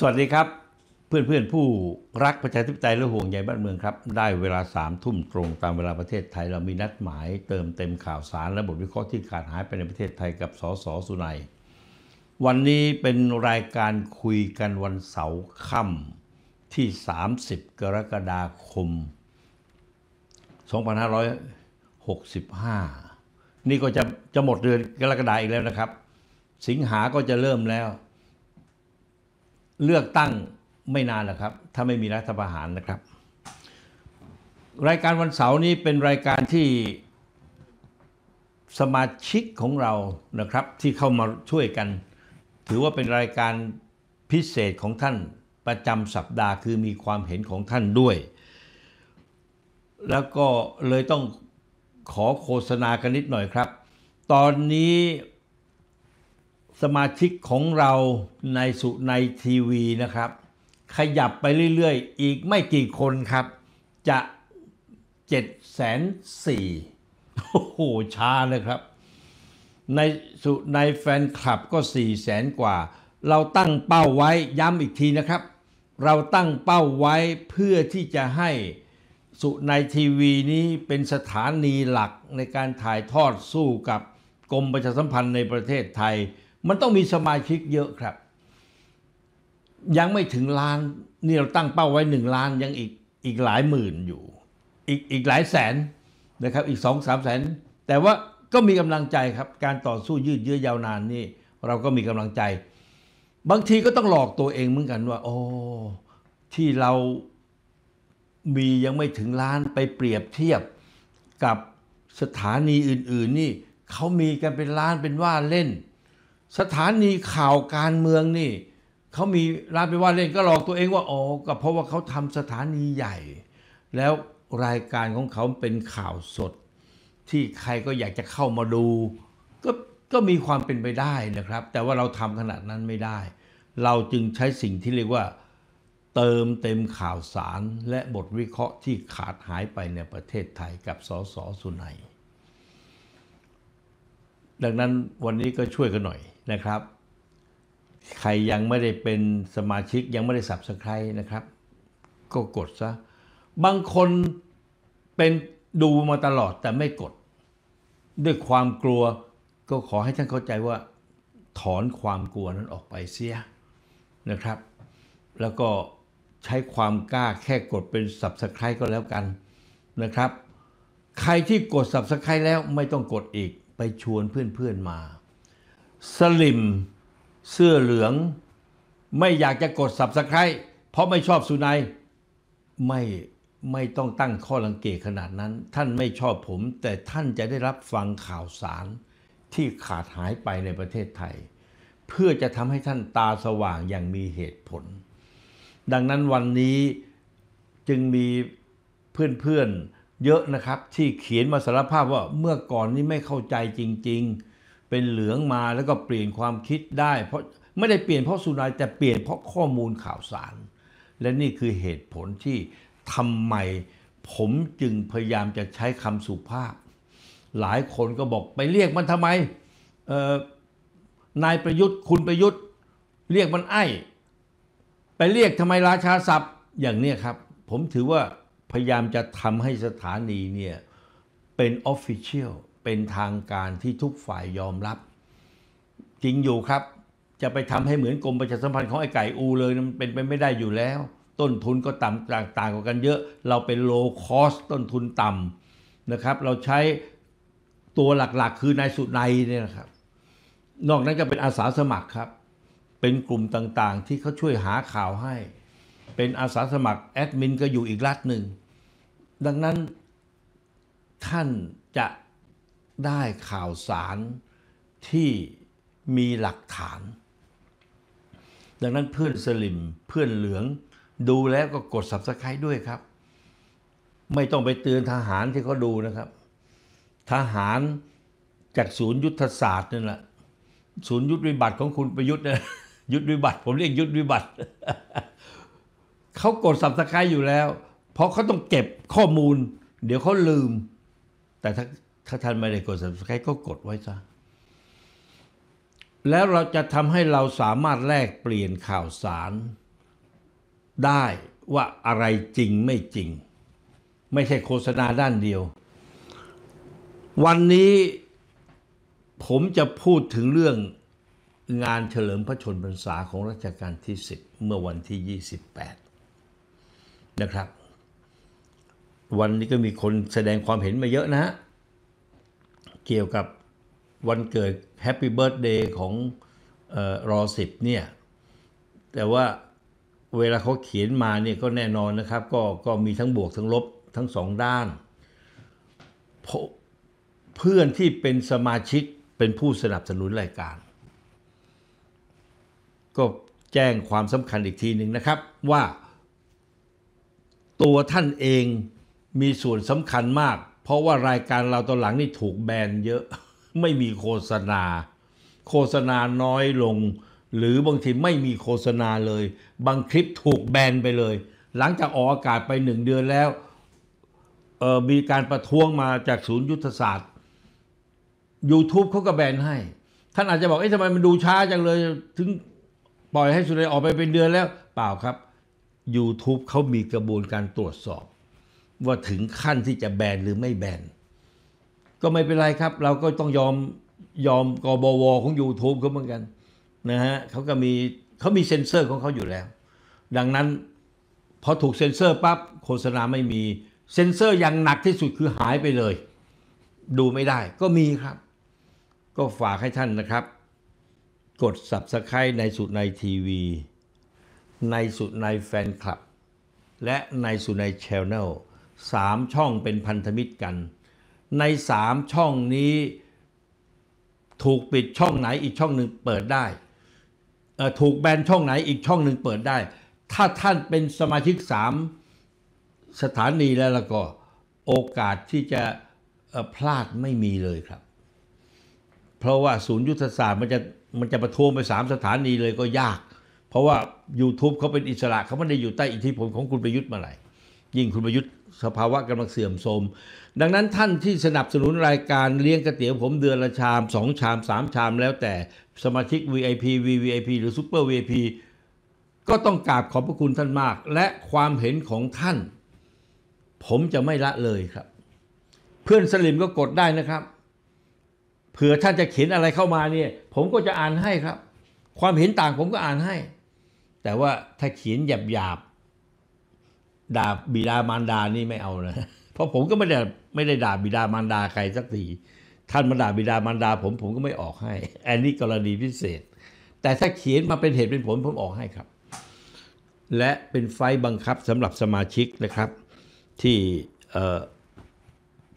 สวัสดีครับเพื่อนเพื่อนผู้รักประชาธิปไตยและห่วงใยบ้านเมืองครับได้เวลาสามทุ่มตรงตามเวลาประเทศไทย เรามีนัดหมายเติมเต็มข่าวสารและบทวิเคราะห์ที่ขาดหายไปในประเทศไทยกับสสสุนัย วันนี้เป็นรายการคุยกันวันเสาร์ค่ำที่ 30 กรกฎาคม 2565 นี่ก็จะจะหมดเดือนกรกฎาอีกแล้วนะครับ สิงหาก็จะเริ่มแล้วเลือกตั้งไม่นานนะครับ ถ้าไม่มีรัฐประหารนะครับ รายการวันเสาร์นี้เป็นรายการที่สมาชิกของเรานะครับที่เข้ามาช่วยกัน ถือว่าเป็นรายการพิเศษของท่าน ประจำสัปดาห์ คือมีความเห็นของท่านด้วย แล้วก็เลยต้องขอโฆษณากันนิดหน่อยครับ ตอนนี้สมาชิกของเราในสุในทีวีนะครับ ขยับไปเรื่อยๆ อีกไม่กี่คนครับจะ7จ็ดแสนสี่โอ้โหช้าเลยครับ ในสุในแฟนคลับก็4ี่แสนกว่า เราตั้งเป้าไว้ย้ำอีกทีนะครับ เราตั้งเป้าไว้เพื่อที่จะให้สุในทีวีนี้เป็นสถานีหลักในการถ่ายทอดสู้กับ กรมประชาสัมพันธ์ในประเทศไทยมันต้องมีสมาชิกเยอะครับ ยังไม่ถึงล้าน นี่เราตั้งเป้าไว้หนึ่งล้านยังอีกอีกหลายหมื่นอยู่ อีกอีกหลายแสนนะครับอีกสองสามแสน แต่ว่าก็มีกำลังใจครับการต่อสู้ยืดเยื้อยาวนานนี่ เราก็มีกำลังใจ บางทีก็ต้องหลอกตัวเองเหมือนกันว่าโอ้ที่เรามียังไม่ถึงล้านไปเปรียบเทียบกับสถานีอื่น ๆนี่เขามีกันเป็นล้านเป็นว่าเล่นสถานีข่าวการเมืองนี่เขามีร้านไปว่าเล่นก็หลอกตัวเองว่าอ๋อก็เพราะว่าเขาทำสถานีใหญ่ แล้วรายการของเขาเป็นข่าวสดที่ใครก็อยากจะเข้ามาดู ก็ ก็มีความเป็นไปได้นะครับ แต่ว่าเราทำขนาดนั้นไม่ได้ เราจึงใช้สิ่งที่เรียกว่าเติมเต็มข่าวสารและบทวิเคราะห์ที่ขาดหายไปในประเทศไทยกับสสสุนัยดังนั้นวันนี้ก็ช่วยกันหน่อยนะครับใครยังไม่ได้เป็นสมาชิกยังไม่ได้สับสไครนะครับ ก็กดซะบางคนเป็นดูมาตลอดแต่ไม่กด ด้วยความกลัวก็ขอให้ท่านเข้าใจว่า ถอนความกลัวนั้นออกไปเสียนะครับ แล้วก็ใช้ความกล้าแค่กดเป็นสับสไครก็แล้วกันนะครับ ใครที่กดสับสไครแล้วไม่ต้องกดอีกไปชวนเพื่อนๆมาสลิม เสื้อเหลือง ไม่อยากจะกดสับสไครเพราะไม่ชอบสุนัยไม่ไม่ต้องตั้งข้อรังเกตจขนาดนั้น ท่านไม่ชอบผม แต่ท่านจะได้รับฟังข่าวสารที่ขาดหายไปในประเทศไทย เพื่อจะทำให้ท่านตาสว่างอย่างมีเหตุผล ดังนั้นวันนี้จึงมีเพื่อนๆเยอะนะครับ ที่เขียนมาสารภาพว่าเมื่อก่อนนี้ไม่เข้าใจจริง ๆเป็นเหลืองมาแล้วก็เปลี่ยนความคิดได้เพราะไม่ได้เปลี่ยนเพราะสุนัยแต่เปลี่ยนเพราะข้อมูลข่าวสาร และนี่คือเหตุผลที่ทำไมผมจึงพยายามจะใช้คำสุภาพ หลายคนก็บอกไปเรียกมันทำไมนายประยุทธ์ คุณประยุทธ์ เรียกมันไอ้ ไปเรียกทำไมราชาศัพท์อย่างนี้ครับผมถือว่าพยายามจะทำให้สถานีเนี่ยเป็นออฟฟิเชียลเป็นทางการที่ทุกฝ่ายยอมรับจริงอยู่ครับ จะไปทำให้เหมือนกรมประชาสัมพันธ์ของไอ้ไก่อูเลยมันเป็นไปไม่ได้อยู่แล้ว ต้นทุนก็ต่ำต่างกันเยอะ เราเป็นโลคอสต้นทุนต่ำนะครับ เราใช้ตัวหลักๆ คือนายสุนัยเนี่ยนะครับ นอกนั้นก็เป็นอาสาสมัครครับ เป็นกลุ่มต่าง ๆ ที่เขาช่วยหาข่าวให้ เป็นอาสาสมัครแอดมินก็อยู่อีกรัฐหนึ่งดังนั้นท่านจะได้ข่าวสารที่มีหลักฐาน ดังนั้นเพื่อนสลิมเพื่อนเหลืองดูแล้วก็กด subscribe ด้วยครับ ไม่ต้องไปเตือนทหารที่เขาดูนะครับ ทหารจากศูนย์ยุทธศาสตร์นั่นแหละ ศูนย์ยุทธวิบัติของคุณประยุทธ์นะ ยุทธวิบัติผมเรียกยุทธวิบัติ เขากด subscribe อยู่แล้ว เพราะเขาต้องเก็บข้อมูล เดี๋ยวเขาลืม แต่ถ้าถ้าท่านไม่ได้กด subscribe ก็กดไว้ซะแล้วเราจะทำให้เราสามารถแลกเปลี่ยนข่าวสาร ได้ว่าอะไรจริงไม่จริง ไม่ใช่โฆษณาด้านเดียว วันนี้ผมจะพูดถึงเรื่องงานเฉลิมพระชนพรรษาของรัชกาลที่ 10 เมื่อวันที่ 28นะครับวันนี้ก็มีคนแสดงความเห็นมาเยอะนะฮะเกี่ยวกับวันเกิดแฮปปี้เบิร์ดเดย์ของออรอสิบเนี่ย แต่ว่าเวลาเขาเขียนมาเนี่ยก็แน่นอนนะครับ ก็ก็มีทั้งบวกทั้งลบทั้งสองด้าน เพื่อนที่เป็นสมาชิกเป็นผู้สนับสนุนรายการ ก็แจ้งความสำคัญอีกทีหนึ่งนะครับว่าตัวท่านเองมีส่วนสำคัญมากเพราะว่ารายการเราตอนหลังนี่ถูกแบนเยอะไม่มีโฆษณา โฆษณาน้อยลง หรือบางทีไม่มีโฆษณาเลย บางคลิปถูกแบนไปเลย หลังจากออกอากาศไปหนึ่งเดือนแล้ว มีการประท้วงมาจากศูนย์ยุทธศาสตร์ YouTube เขาก็แบนให้ ท่านอาจจะบอกเอ๊ะทำไมมันดูช้าจังเลย ถึงปล่อยให้สุนัยออกไปเป็นเดือนแล้วเปล่าครับ YouTube เขามีกระบวนการตรวจสอบว่าถึงขั้นที่จะแบนหรือไม่แบนก็ไม่เป็นไรครับ เราก็ต้องยอมยอมกบว ของ YouTube เขาเหมือนกันนะฮะเขาก็มีเขามีเซ็นเซอร์ของเขาอยู่แล้ว ดังนั้น พอถูกเซ็นเซอร์ปั๊บโฆษณาไม่มีเซ็นเซอร์อย่างหนักที่สุดคือหายไปเลย ดูไม่ได้ก็มีครับ ก็ฝากให้ท่านนะครับ กด s u b สไ r i b e ในสุดในทีวีในสุดในแฟนคลับ และในสุดในชแนลสามช่องเป็นพันธมิตรกัน ในสามช่องนี้ถูกปิดช่องไหนอีกช่องหนึ่งเปิดได้ ถูกแบนช่องไหนอีกช่องหนึ่งเปิดได้ ถ้าท่านเป็นสมาชิกสามสถานีแล้วล่ะก็ โอกาสที่จะพลาดไม่มีเลยครับ เพราะว่าศูนย์ยุทธศาสตร์มันจะมันจะประท้วงไปสามสถานีเลยก็ยาก เพราะว่า YouTube เขาเป็นอิสระเขาไม่ได้อยู่ใต้อิทธิพลของคุณประยุทธ์มาไหนยิ่งคุณประยุทธ์สภาวะกำลังเสื่อมโทรมดังนั้นท่านที่สนับสนุนรายการเลี้ยงก๋วยเตี๋ยวผมเดือน ละชาม สองชามสามชามแล้วแต่สมาชิก VIP VVIP หรือซ u เปอร์ VIP ก็ต้องกราบขอบพระคุณท่านมาก และความเห็นของท่าน ผมจะไม่ละเลยครับ เพื่อนสลิมก็กดได้นะครับเผื่อท่านจะเขียนอะไรเข้ามาเนี่ย ผมก็จะอ่านให้ครับ ความเห็นต่างผมก็อ่านให้ แต่ว่าถ้าเขียนหยาบด่าบิดามารดานี่ไม่เอานะ เพราะผมก็ไม่ได้ไม่ได้ด่าบิดามารดาใครสักที ท่านมาด่าบิดามารดา ผมผมก็ไม่ออกให้อันนี้กรณีพิเศษ แต่ถ้าเขียนมาเป็นเหตุเป็นผลผมออกให้ครับ และเป็นไฟบังคับสำหรับสมาชิกนะครับที่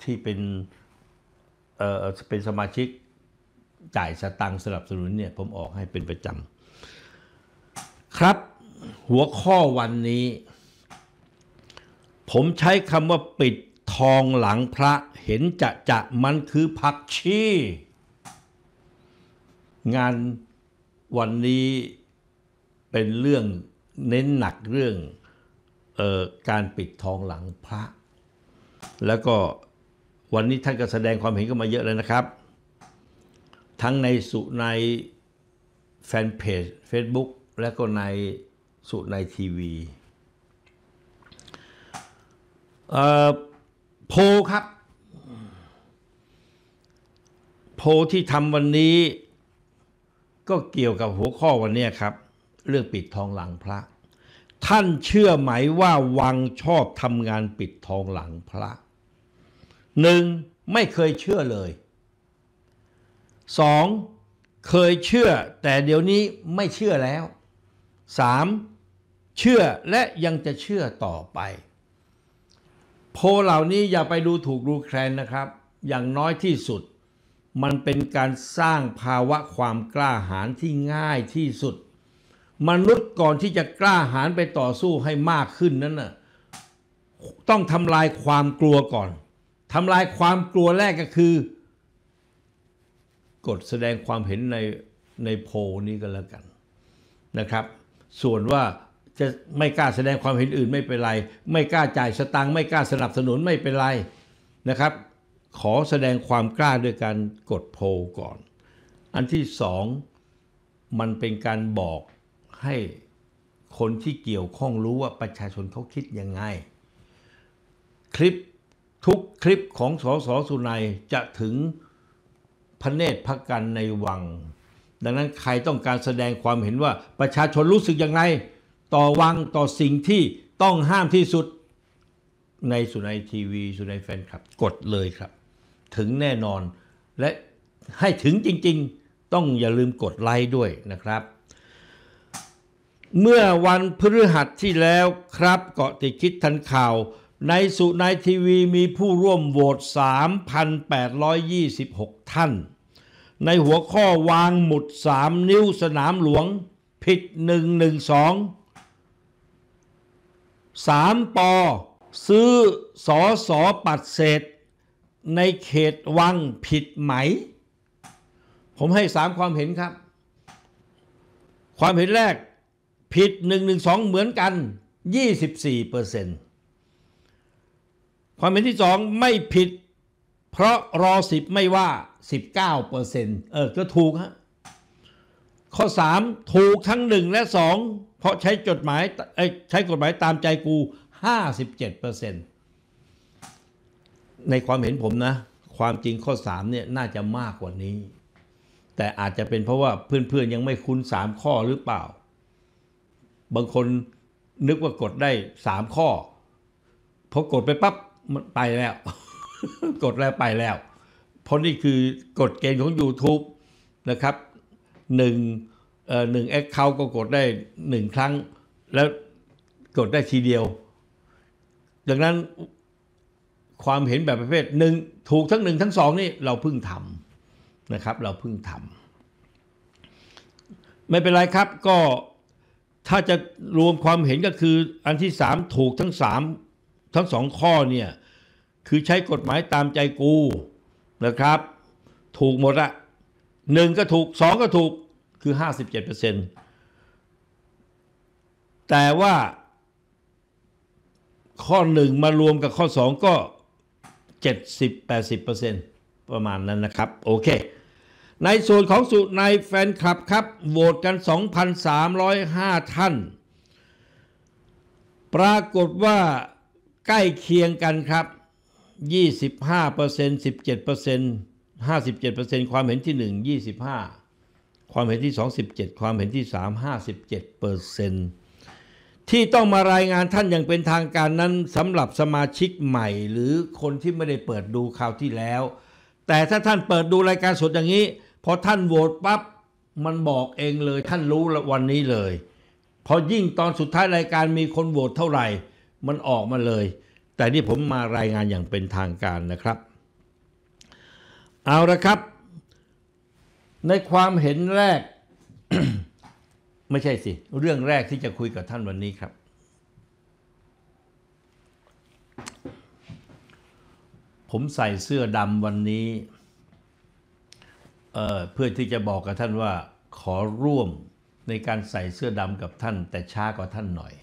ที่เป็นเป็นสมาชิกจ่ายสตังค์สนับสนุนเนี่ยผมออกให้เป็นประจำ ครับหัวข้อวันนี้ผมใช้คำว่าปิดทองหลังพระเห็นจะจะมันคือผักชี งานวันนี้เป็นเรื่องเน้นหนักเรื่องออการปิดทองหลังพระ แล้วก็ วันนี้ท่านก็แสดงความเห็นกันมาเยอะเลยนะครับ ทั้งในสุในแฟนเพจ Facebook และก็ในสุในทีวีโพครับ โพที่ทำวันนี้ ก็เกี่ยวกับหัวข้อวันนี้ครับ เรื่องปิดทองหลังพระ ท่านเชื่อไหมว่าวังชอบทำงานปิดทองหลังพระหนึ่งไม่เคยเชื่อเลยสองเคยเชื่อ แต่เดี๋ยวนี้ไม่เชื่อแล้วสามเชื่อและยังจะเชื่อต่อไปโพเหล่านี้อย่าไปดูถูกดูแคลนนะครับ อย่างน้อยที่สุด มันเป็นการสร้างภาวะความกล้าหาญที่ง่ายที่สุด มนุษย์ก่อนที่จะกล้าหาญไปต่อสู้ให้มากขึ้นนั้นน่ะต้องทำลายความกลัวก่อนทำลายความกลัวแรกก็คือ กดแสดงความเห็นในในโพนี้ก็แล้วกันนะครับ ส่วนว่าจะไม่กล้าแสดงความเห็นอื่นไม่เป็นไร ไม่กล้าจ่ายสตังค์ไม่กล้าสนับสนุนไม่เป็นไรนะครับ ขอแสดงความกล้าด้วยการกดโพลก่อน อันที่สองมันเป็นการบอกให้คนที่เกี่ยวข้องรู้ว่าประชาชนเขาคิดยังไง คลิปทุกคลิปของสสสุนัยจะถึงพระเนตรพักกันในวัง ดังนั้นใครต้องการแสดงความเห็นว่าประชาชนรู้สึกยังไงต่อวัง ต่อสิ่งที่ต้องห้ามที่สุดในสุนัยทีวี สุนัยแฟนคลับกดเลยครับ ถึงแน่นอนและให้ถึงจริง ๆต้องอย่าลืมกดไลค์ด้วยนะครับ เมื่อวันพฤหัสที่แล้วครับเกาะติดคิดทันข่าวในสุนัยทีวีมีผู้ร่วมโหวต3,826 ท่าน ในหัวข้อวางหมุด 3 นิ้วสนามหลวงผิด 112สามปอซื้อสอสอปัดเศษ ในเขตวัง ผิดไหม ผมให้สามความเห็นครับ ความเห็นแรก ผิดหหนนึึ่่งงสองเหมือนกันยี่สสิบี่เปอร์เซ็นต์ความเห็นที่สองไม่ผิด เพราะรอสิบไม่ว่าสิบเปอร์เซ็นต์เออก็ถูกฮะข้อ 3 ถูกทั้ง 1 และ 2 เพราะใช้จดหมายใช้กฎหมายตามใจกู 57%ในความเห็นผมนะ ความจริงข้อ3เนี่ยน่าจะมากกว่านี้ แต่อาจจะเป็นเพราะว่าเพื่อนๆยังไม่คุ้น 3 ข้อหรือเปล่า บางคนนึกว่ากดได้ 3 ข้อพอกดไปปับ๊บมันไปแล้ว กดแล้วไปแล้ว เพราะนี่คือกฎเกณฑ์ของ YouTube นะครับหนึ่งหนึ่งแอคเคาท์ก็กดได้หนึ่งครั้ง แล้วกดได้ทีเดียว ดังนั้นความเห็นแบบประเภทหนึ่งถูกทั้งหนึ่งทั้งสองนี่เราเพิ่งทำนะครับ เราเพิ่งทำไม่เป็นไรครับ ก็ ถ้าจะรวมความเห็นก็คืออันที่สามถูกทั้งสามทั้งสองข้อเนี่ยคือใช้กฎหมายตามใจกูนะครับ ถูกหมดอะหนึ่งก็ถูกสองก็ถูกคือห้าสิบเจ็ดเปอร์เซ็นต์แต่ว่าข้อหนึ่งมารวมกับข้อสองก็เจ็ดสิบแปดสิบเปอร์เซ็นต์ประมาณนั้นนะครับ โอเค ในส่วนของสุในแฟนคลับครับ โหวตกัน 2,305 ท่าน ปรากฏว่าใกล้เคียงกันครับ 25% 17%ห้าสิบเจ็ดเปอร์เซความเห็นที่หนึ่งยี่สิบห้าความเห็นที่สองสิบเจ็ดความเห็นที่สามห้าสิบเจ็ดเปอร์เซ็นที่ต้องมารายงานท่านอย่างเป็นทางการนั้นสำหรับสมาชิกใหม่ หรือคนที่ไม่ได้เปิดดูข่าวที่แล้ว แต่ถ้าท่านเปิดดูรายการสดอย่างนี้ พอท่านโหวตปั๊บมันบอกเองเลยท่านรู้วันนี้เลย พอยิ่งตอนสุดท้ายรายการมีคนโหวตเท่าไหร่มันออกมาเลย แต่นี่ผมมารายงานอย่างเป็นทางการนะครับเอาละครับ ในความเห็นแรกไม่ใช่สิเรื่องแรกที่จะคุยกับท่านวันนี้ครับ ผมใส่เสื้อดำวันนี้เเพื่อที่จะบอกกับท่านว่าขอร่วมในการใส่เสื้อดำกับท่าน แต่ช้ากว่าท่านหน่อย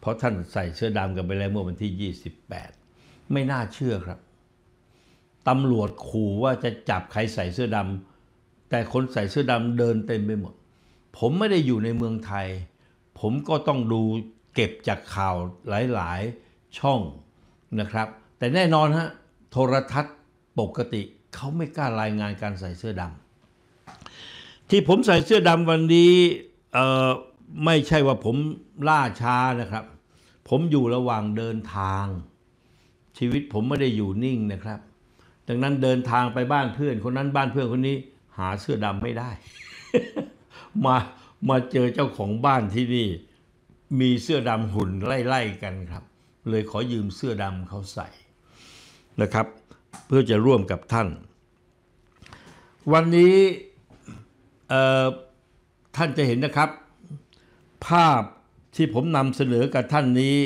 เพราะท่านใส่เสื้อดำกันไปแล้วเมื่อวันที่ 28 ไม่น่าเชื่อครับตำรวจขู่ว่าจะจับใครใส่เสื้อดำ แต่คนใส่เสื้อดำเดินเต็มไปหมด ผมไม่ได้อยู่ในเมืองไทย ผมก็ต้องดูเก็บจากข่าวหลายๆช่องนะครับ แต่แน่นอนฮะโทรทัศน์ปกติเขาไม่กล้ารายงานการใส่เสื้อดำที่ผมใส่เสื้อดำวันนี้ไม่ใช่ว่าผมล่าช้านะครับ ผมอยู่ระหว่างเดินทาง ชีวิตผมไม่ได้อยู่นิ่งนะครับดังนั้นเดินทางไปบ้านเพื่อนคนนั้นบ้านเพื่อนคนนี้หาเสื้อดำไม่ได้มามาเจอเจ้าของบ้านที่นี่ มีเสื้อดำหุ่นไล่ ๆกันครับ เลยขอยืมเสื้อดำเขาใส่นะครับ เพื่อจะร่วมกับท่าน วันนี้ท่านจะเห็นนะครับ ภาพที่ผมนำเสนอกับท่านนี้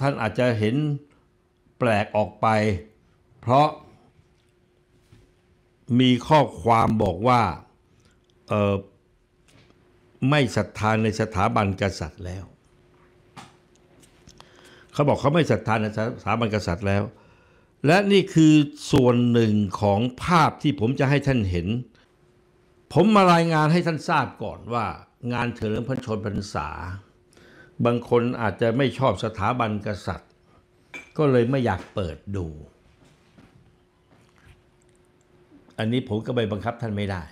ท่านอาจจะเห็นแปลกออกไปเพราะมีข้อความบอกว่าไม่ศรัทธาในสถาบันกษัตริย์แล้ว เขาบอกเขาไม่ศรัทธาในสถาบันกษัตริย์แล้ว และนี่คือส่วนหนึ่งของภาพที่ผมจะให้ท่านเห็น ผมมารายงานให้ท่านทราบก่อนว่า งานเืลินพระชนพรรษาบางคนอาจจะไม่ชอบสถาบันกษัตริย์ ก็เลยไม่อยากเปิดดูอันนี้ผมก็ไปบังคับท่านไม่ได้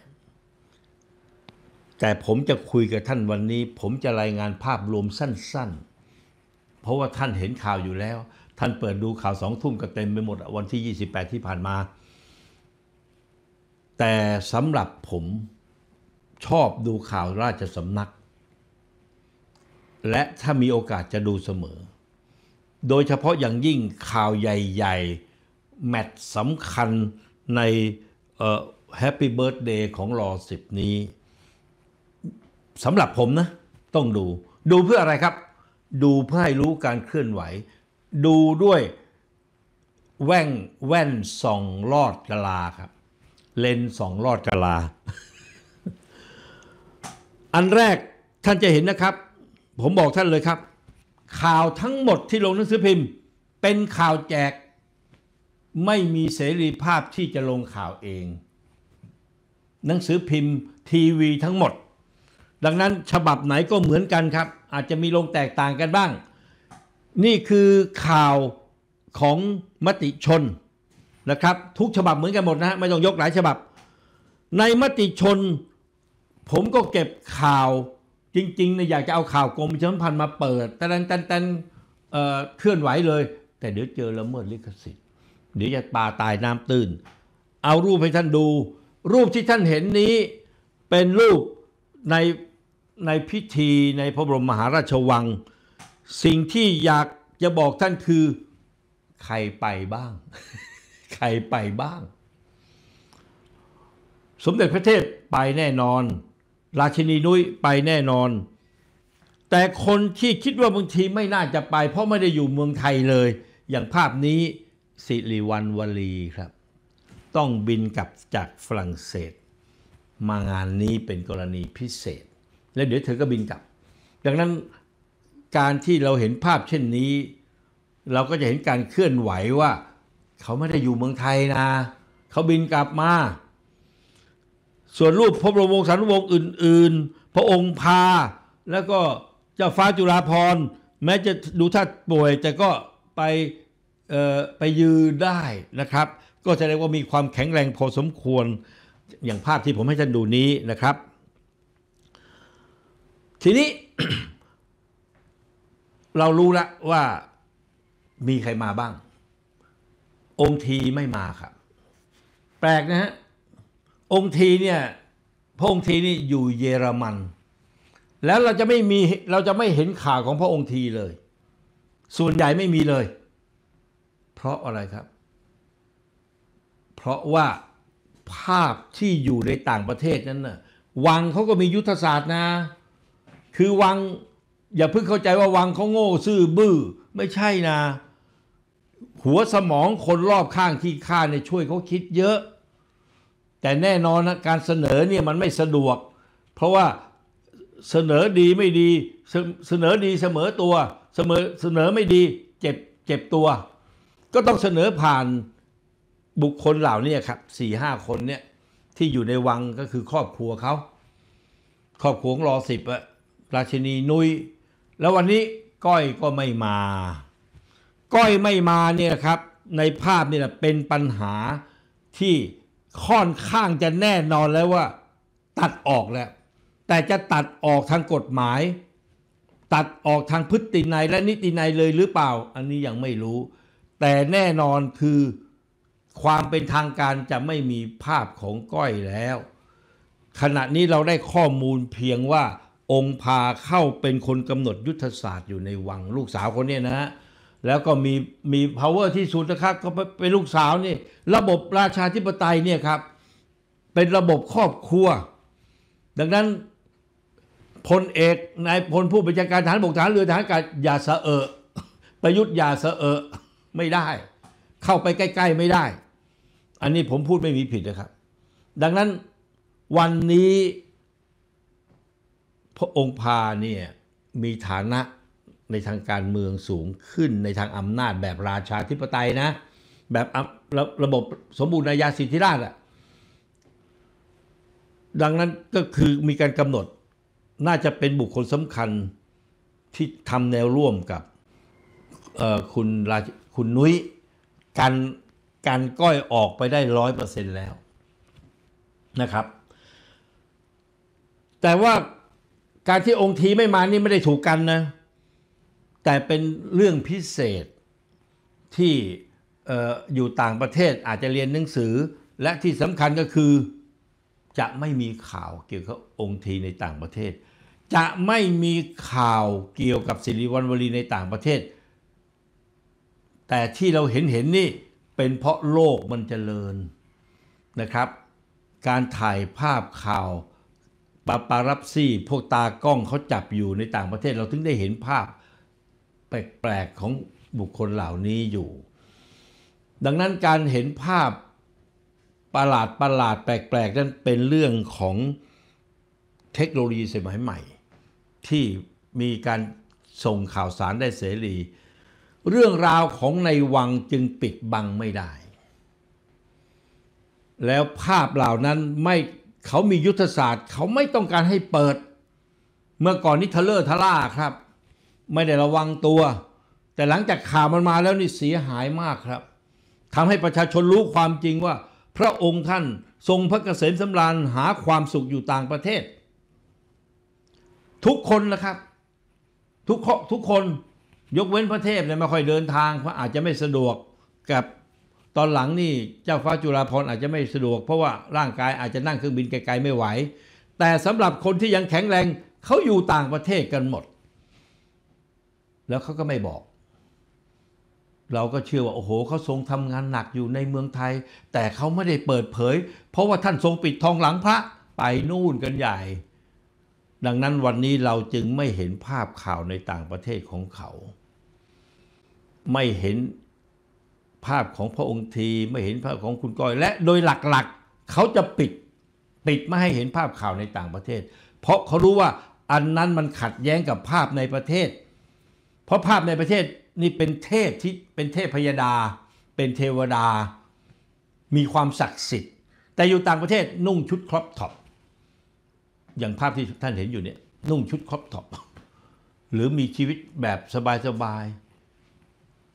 แต่ผมจะคุยกับท่านวันนี้ ผมจะรายงานภาพรวมสั้น ๆ เพราะว่าท่านเห็นข่าวอยู่แล้ว ท่านเปิดดูข่าวสองทุ่มก็เต็มไปหมดวันที่ 28 ที่ผ่านมา แต่สำหรับผมชอบดูข่าวราชสำนัก และถ้ามีโอกาสจะดูเสมอ โดยเฉพาะอย่างยิ่งข่าวใหญ่ๆ แมตช์สำคัญในแฮปปี้เบิร์ดเดย์ของรอสิบนี้สำหรับผมนะต้องดู ดูเพื่ออะไรครับ ดูเพื่อให้รู้การเคลื่อนไหว ดูด้วย แว่นแว่นสองลอดกะลาครับ เลนสองลอดกะลา อันแรกท่านจะเห็นนะครับ ผมบอกท่านเลยครับ ข่าวทั้งหมดที่ลงหนังสือพิมพ์ เป็นข่าวแจกไม่มีเสรีภาพที่จะลงข่าวเอง หนังสือพิมพ์ทีวีทั้งหมด ดังนั้นฉบับไหนก็เหมือนกันครับ อาจจะมีลงแตกต่างกันบ้าง นี่คือข่าวของมติชนนะครับทุกฉบับเหมือนกันหมดนะไม่ต้องยกหลายฉบับ ในมติชนผมก็เก็บข่าวจริงๆนะอยากจะเอาข่าวกรมประชาสัมพันธ์มาเปิด แต่ตันต่นัันเคลื่อนไหวเลย แต่เดี๋ยวเจอละเมิดลิขสิทธิเดี๋ยวจะปลาตายน้ำตื้นเอารูปให้ท่านดู รูปที่ท่านเห็นนี้เป็นรูปใน ในพิธีในพระบรมมหาราชวัง สิ่งที่อยากจะบอกท่านคือใครไปบ้าง ใครไปบ้าง สมเด็จพระเทพไปแน่นอน ราชินีนุ้ยไปแน่นอน แต่คนที่คิดว่าบางทีไม่น่าจะไป เพราะไม่ได้อยู่เมืองไทยเลย อย่างภาพนี้สิริวัณวลีครับ ต้องบินกลับจากฝรั่งเศส มางานนี้เป็นกรณีพิเศษ และเดี๋ยวเธอก็บินกลับ ดังนั้นการที่เราเห็นภาพเช่นนี้ เราก็จะเห็นการเคลื่อนไหวว่า เขาไม่ได้อยู่เมืองไทยนะ เขาบินกลับมา ส่วนรูปพระบรมวงศานุวงศ์อื่นๆ พระองค์พา แล้วก็เจ้าฟ้าจุฬาภรณ์ แม้จะดูท่าป่วย แต่ก็ไปไปยืนได้นะครับ ก็แสดงว่ามีความแข็งแรงพอสมควร อย่างภาพที่ผมให้ท่านดูนี้นะครับ ทีนี้ เรารู้ละว่ามีใครมาบ้าง องค์ทีไม่มาครับแปลกนะฮะองค์ทีเนี่ยพระองค์ทีนี่อยู่เยอรมัน แล้วเราจะไม่มีเราจะไม่เห็นข่าวของพระองค์ทีเลย ส่วนใหญ่ไม่มีเลยพราะอะไรครับ เพราะว่าภาพที่อยู่ในต่างประเทศนั้นนะ่ะวังเขาก็มียุทธศาสตร์นะ คือวังอย่าเพิ่งเข้าใจว่าวังเขาโง่ ซื่อบื้อไม่ใช่นะ หัวสมองคนรอบข้างที่ข้าเนี่ยช่วยเขาคิดเยอะ แต่แน่นอนนะการเสนอเนี่ยมันไม่สะดวก เพราะว่าเสนอดีไม่ดี เสนอดีเสมอตัวเสมอเสนอไม่ดีเจ็บเจ็บตัวก็ต้องเสนอผ่านบุคคลเหล่านี้ครับสี่ห้าคนเนี่ยที่อยู่ในวังก็คือครอบครัวเขาครอบครัวของรอสิบอะราชินีนุย้ยแล้ววันนี้ ก้อยก็ไม่มา ก้อยไม่มาเนี่ยครับ ในภาพนี่แหละเป็นปัญหาที่ค่อนข้างจะแน่นอนแล้วว่า ตัดออกแล้ว แต่จะตัดออกทางกฎหมาย ตัดออกทางพฤตินัยและนิตินัยเลยหรือเปล่า อันนี้ยังไม่รู้แต่แน่นอนคือความเป็นทางการจะไม่มีภาพของก้อยแล้ว ขณะนี้เราได้ข้อมูลเพียงว่าองค์พาเข้าเป็นคนกำหนดยุทธศาสตร์อยู่ในวังลูกสาวคนนี้นะฮะ แล้วก็มี มี power ที่สุดนะครับก็เป็นลูกสาวนี่ ระบบราชาธิปไตยเนี่ยครับ เป็นระบบครอบครัว ดังนั้นพลเอกนายพลผู้บัญชาการทหารบกทหารเรือทหารอากาศอย่าสอะประยุทธ์อย่าสอะไม่ได้เข้าไปใกล้ ๆไม่ได้ อันนี้ผมพูดไม่มีผิดนะครับ ดังนั้นวันนี้พระองค์พาเนี่ย มีฐานะในทางการเมืองสูงขึ้นในทางอำนาจแบบราชาธิปไตยนะ แบบระระบบสมบูรณาญาสิทธิราชอะดังนั้นก็คือมีการกำหนด น่าจะเป็นบุคคลสำคัญที่ทำแนวร่วมกับคุณราคุณนุ้ยกันการก้อยออกไปได้ร้อยเปอร์เซ็นต์แล้วนะครับ แต่ว่าการที่องค์ทีไม่มานี่ไม่ได้ถูกกันนะแต่เป็นเรื่องพิเศษที่อออยู่ต่างประเทศอาจจะเรียนหนังสือและที่สำคัญก็คือจะไม่มีข่าวเกี่ยวกับองค์ทีในต่างประเทศ จะไม่มีข่าวเกี่ยวกับสิริวัณวรีในต่างประเทศแต่ที่เราเห็นเห็นนี่เป็นเพราะโลกมันจเจริญนะครับ การถ่ายภาพข่าวปาปารับซี่พวกตากล้องเขาจับอยู่ในต่างประเทศ เราถึงได้เห็นภาพแปลกๆของบุคคลเหล่านี้อยู่ ดังนั้นการเห็นภาพประหลาดประหลาดแปลกๆ นั้นเป็นเรื่องของเทคโนโลยีสมัยใหม่ ที่มีการส่งข่าวสารได้เสรีเรื่องราวของในวังจึงปิดบังไม่ได้ แล้วภาพเหล่านั้นไม่ เขามียุทธศาสตร์ เขาไม่ต้องการให้เปิด เมื่อก่อนนี้ทะเลอรทะล่าครับ ไม่ได้ระวังตัว แต่หลังจากข่าวมันมาแล้วนี่เสียหายมากครับทำให้ประชาชนรู้ความจริงว่า พระองค์ท่านทรงพระเกษมสำราญหาความสุขอยู่ต่างประเทศ ทุกคนนะครับทุกทุกคนยกเว้นพระเทพเนี่ยไม่ค่อยเดินทางเพราะอาจจะไม่สะดวกกับตอนหลังนี่เจ้าฟ้าจุฬาพรอาจจะไม่สะดวกเพราะว่าร่างกายอาจจะนั่งเครื่องบินไกลๆไม่ไหว แต่สำหรับคนที่ยังแข็งแรงเขาอยู่ต่างประเทศกันหมด แล้วเขาก็ไม่บอก เราก็เชื่อว่าโอ้โหเขาทรงทำงานหนักอยู่ในเมืองไทย แต่เขาไม่ได้เปิดเผย เพราะว่าท่านทรงปิดทองหลังพระไปนู่นกันใหญ่ ดังนั้นวันนี้เราจึงไม่เห็นภาพข่าวในต่างประเทศของเขาไม่เห็นภาพของพระองค์ทีไม่เห็นภาพของคุณก้อยและโดยหลักๆเขาจะปิดปิดไม่ให้เห็นภาพข่าวในต่างประเทศ เพราะเขารู้ว่าอันนั้นมันขัดแย้งกับภาพในประเทศ เพราะภาพในประเทศนี่เป็นเทพที่เป็นเทพพยดา เป็นเทวดา มีความศักดิ์สิทธิ์ แต่อยู่ต่างประเทศนุ่งชุดครอปท็อปอย่างภาพที่ท่านเห็นอยู่เนี่ยนุ่งชุดครอปท็อปหรือมีชีวิตแบบสบายๆ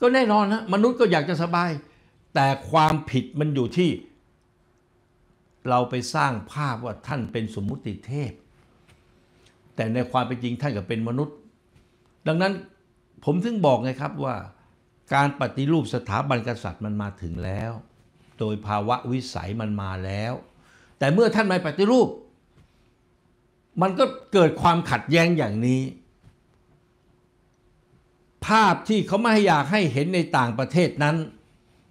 ก็แน่นอนนะมนุษย์ก็อยากจะสบาย แต่ความผิดมันอยู่ที่เราไปสร้างภาพว่าท่านเป็นสมมุติเทพ แต่ในความเป็นจริงท่านก็เป็นมนุษย์ ดังนั้นผมถึงบอกไงครับว่า การปฏิรูปสถาบันกษัตริย์มันมาถึงแล้วโดยภาวะวิสัยมันมาแล้ว แต่เมื่อท่านไม่ปฏิรูปมันก็เกิดความขัดแย้งอย่างนี้ภาพที่เขาไม่อยากให้เห็นในต่างประเทศนั้น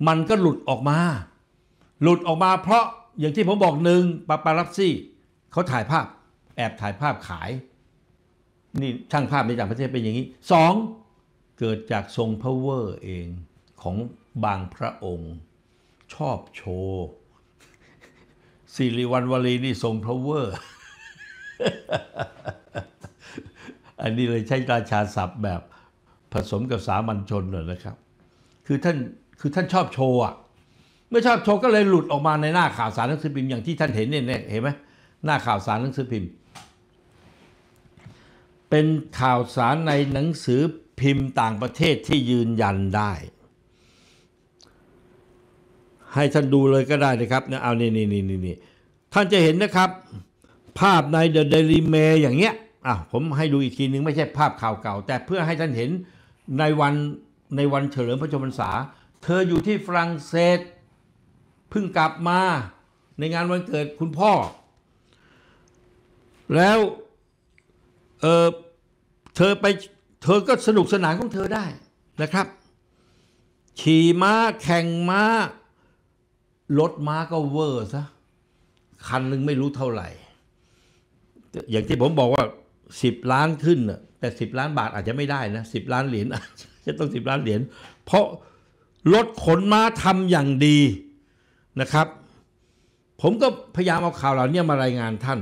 มันก็หลุดออกมา หลุดออกมา เพราะอย่างที่ผมบอกหนึ่งปาปารัสซี่ เขาถ่ายภาพ แอบถ่ายภาพขาย นี่ช่างภาพในต่างประเทศเป็นอย่างนี้สองเกิดจากทรงพาวเวอร์เองของบางพระองค์ ชอบโชว์สิริวัณวลีนี่ทรงพาวเวอร์ อันนี้เลยใช้ราชาศัพท์แบบผสมกับสามัญชนเลยนะครับ คือท่านคือท่านชอบโชว์อ่ะ เมื่อชอบโชว์ก็เลยหลุดออกมา ในหน้าข่าวสารหนังสือพิมพ์ อย่างที่ท่านเห็นเนี่ยเห็นไหมหน้าข่าวสารหนังสือพิมพ์ เป็นข่าวสารในหนังสือพิมพ์ต่างประเทศที่ยืนยันได้ ให้ท่านดูเลยก็ได้นะครับเนี่ยเอานี่นี่นี่นี่ท่านจะเห็นนะครับ ภาพในเดอะเดลิเมอย่างเงี้ยอ่ะผมให้ดูอีกทีนึงไม่ใช่ภาพข่าวเก่าแต่เพื่อให้ท่านเห็นในวันในวันเฉลิมพระชนมพรรษา เธออยู่ที่ฝรั่งเศสเพิ่งกลับมา ในงานวันเกิดคุณพ่อ แล้วเเธอไปเธอก็สนุกสนานของเธอได้นะครับขี่ม้าแข่งม้ารถม้าก็เวอร์ซะคันหนึ่งไม่รู้เท่าไหร่ อย่างที่ผมบอกว่าสิบล้านขึ้นน่ะแต่สิบล้าน บาทอาจจะไม่ได้นะสิบล้านเหรียญจะต้องสิบล้าน เหรียญเพราะรถขนม้าทำอย่างดีนะครับ ผมก็พยายามเอาข่าวเหล่านี้มารายงานท่าน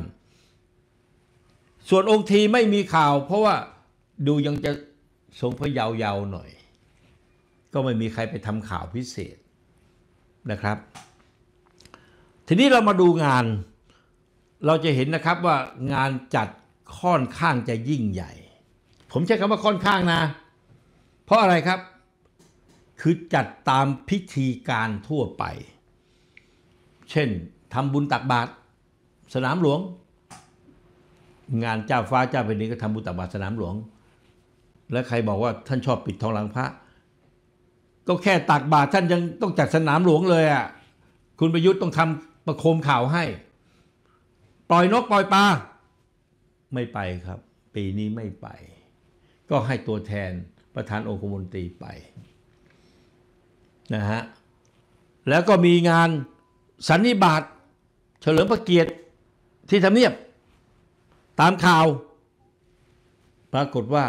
ส่วนองค์ทีไม่มีข่าวเพราะว่าดูยังจะทรงพระเยาวยาหน่อย ก็ไม่มีใครไปทำข่าวพิเศษนะครับ ทีนี้เรามาดูงาน เราจะเห็นนะครับว่างานจัดค่อนข้างจะยิ่งใหญ่ผมใช้คำว่าค่อนข้างนะ เพราะอะไรครับคือจัดตามพิธีการทั่วไป เช่นทำบุญตักบาตรสนามหลวงงานเจ้าฟ้าเจ้าแผ่นดินก็ทำบุญตักบาตรสนามหลวงและใครบอกว่าท่านชอบปิดทองหลังพระ ก็แค่ตักบาตรท่านยังต้องจัดสนามหลวงเลยอะ่ะคุณประยุทธ์ต้องทำประโคมข่าวให้ปล่อยนกปล่อยปลาไม่ไปครับ ปีนี้ไม่ไปก็ให้ตัวแทนประธานองคมนตรีไปนะฮะแล้วก็มีงานสันนิบาตเฉลิมพระเกียรติที่ทำเนียบตามข่าว ปรากฏว่า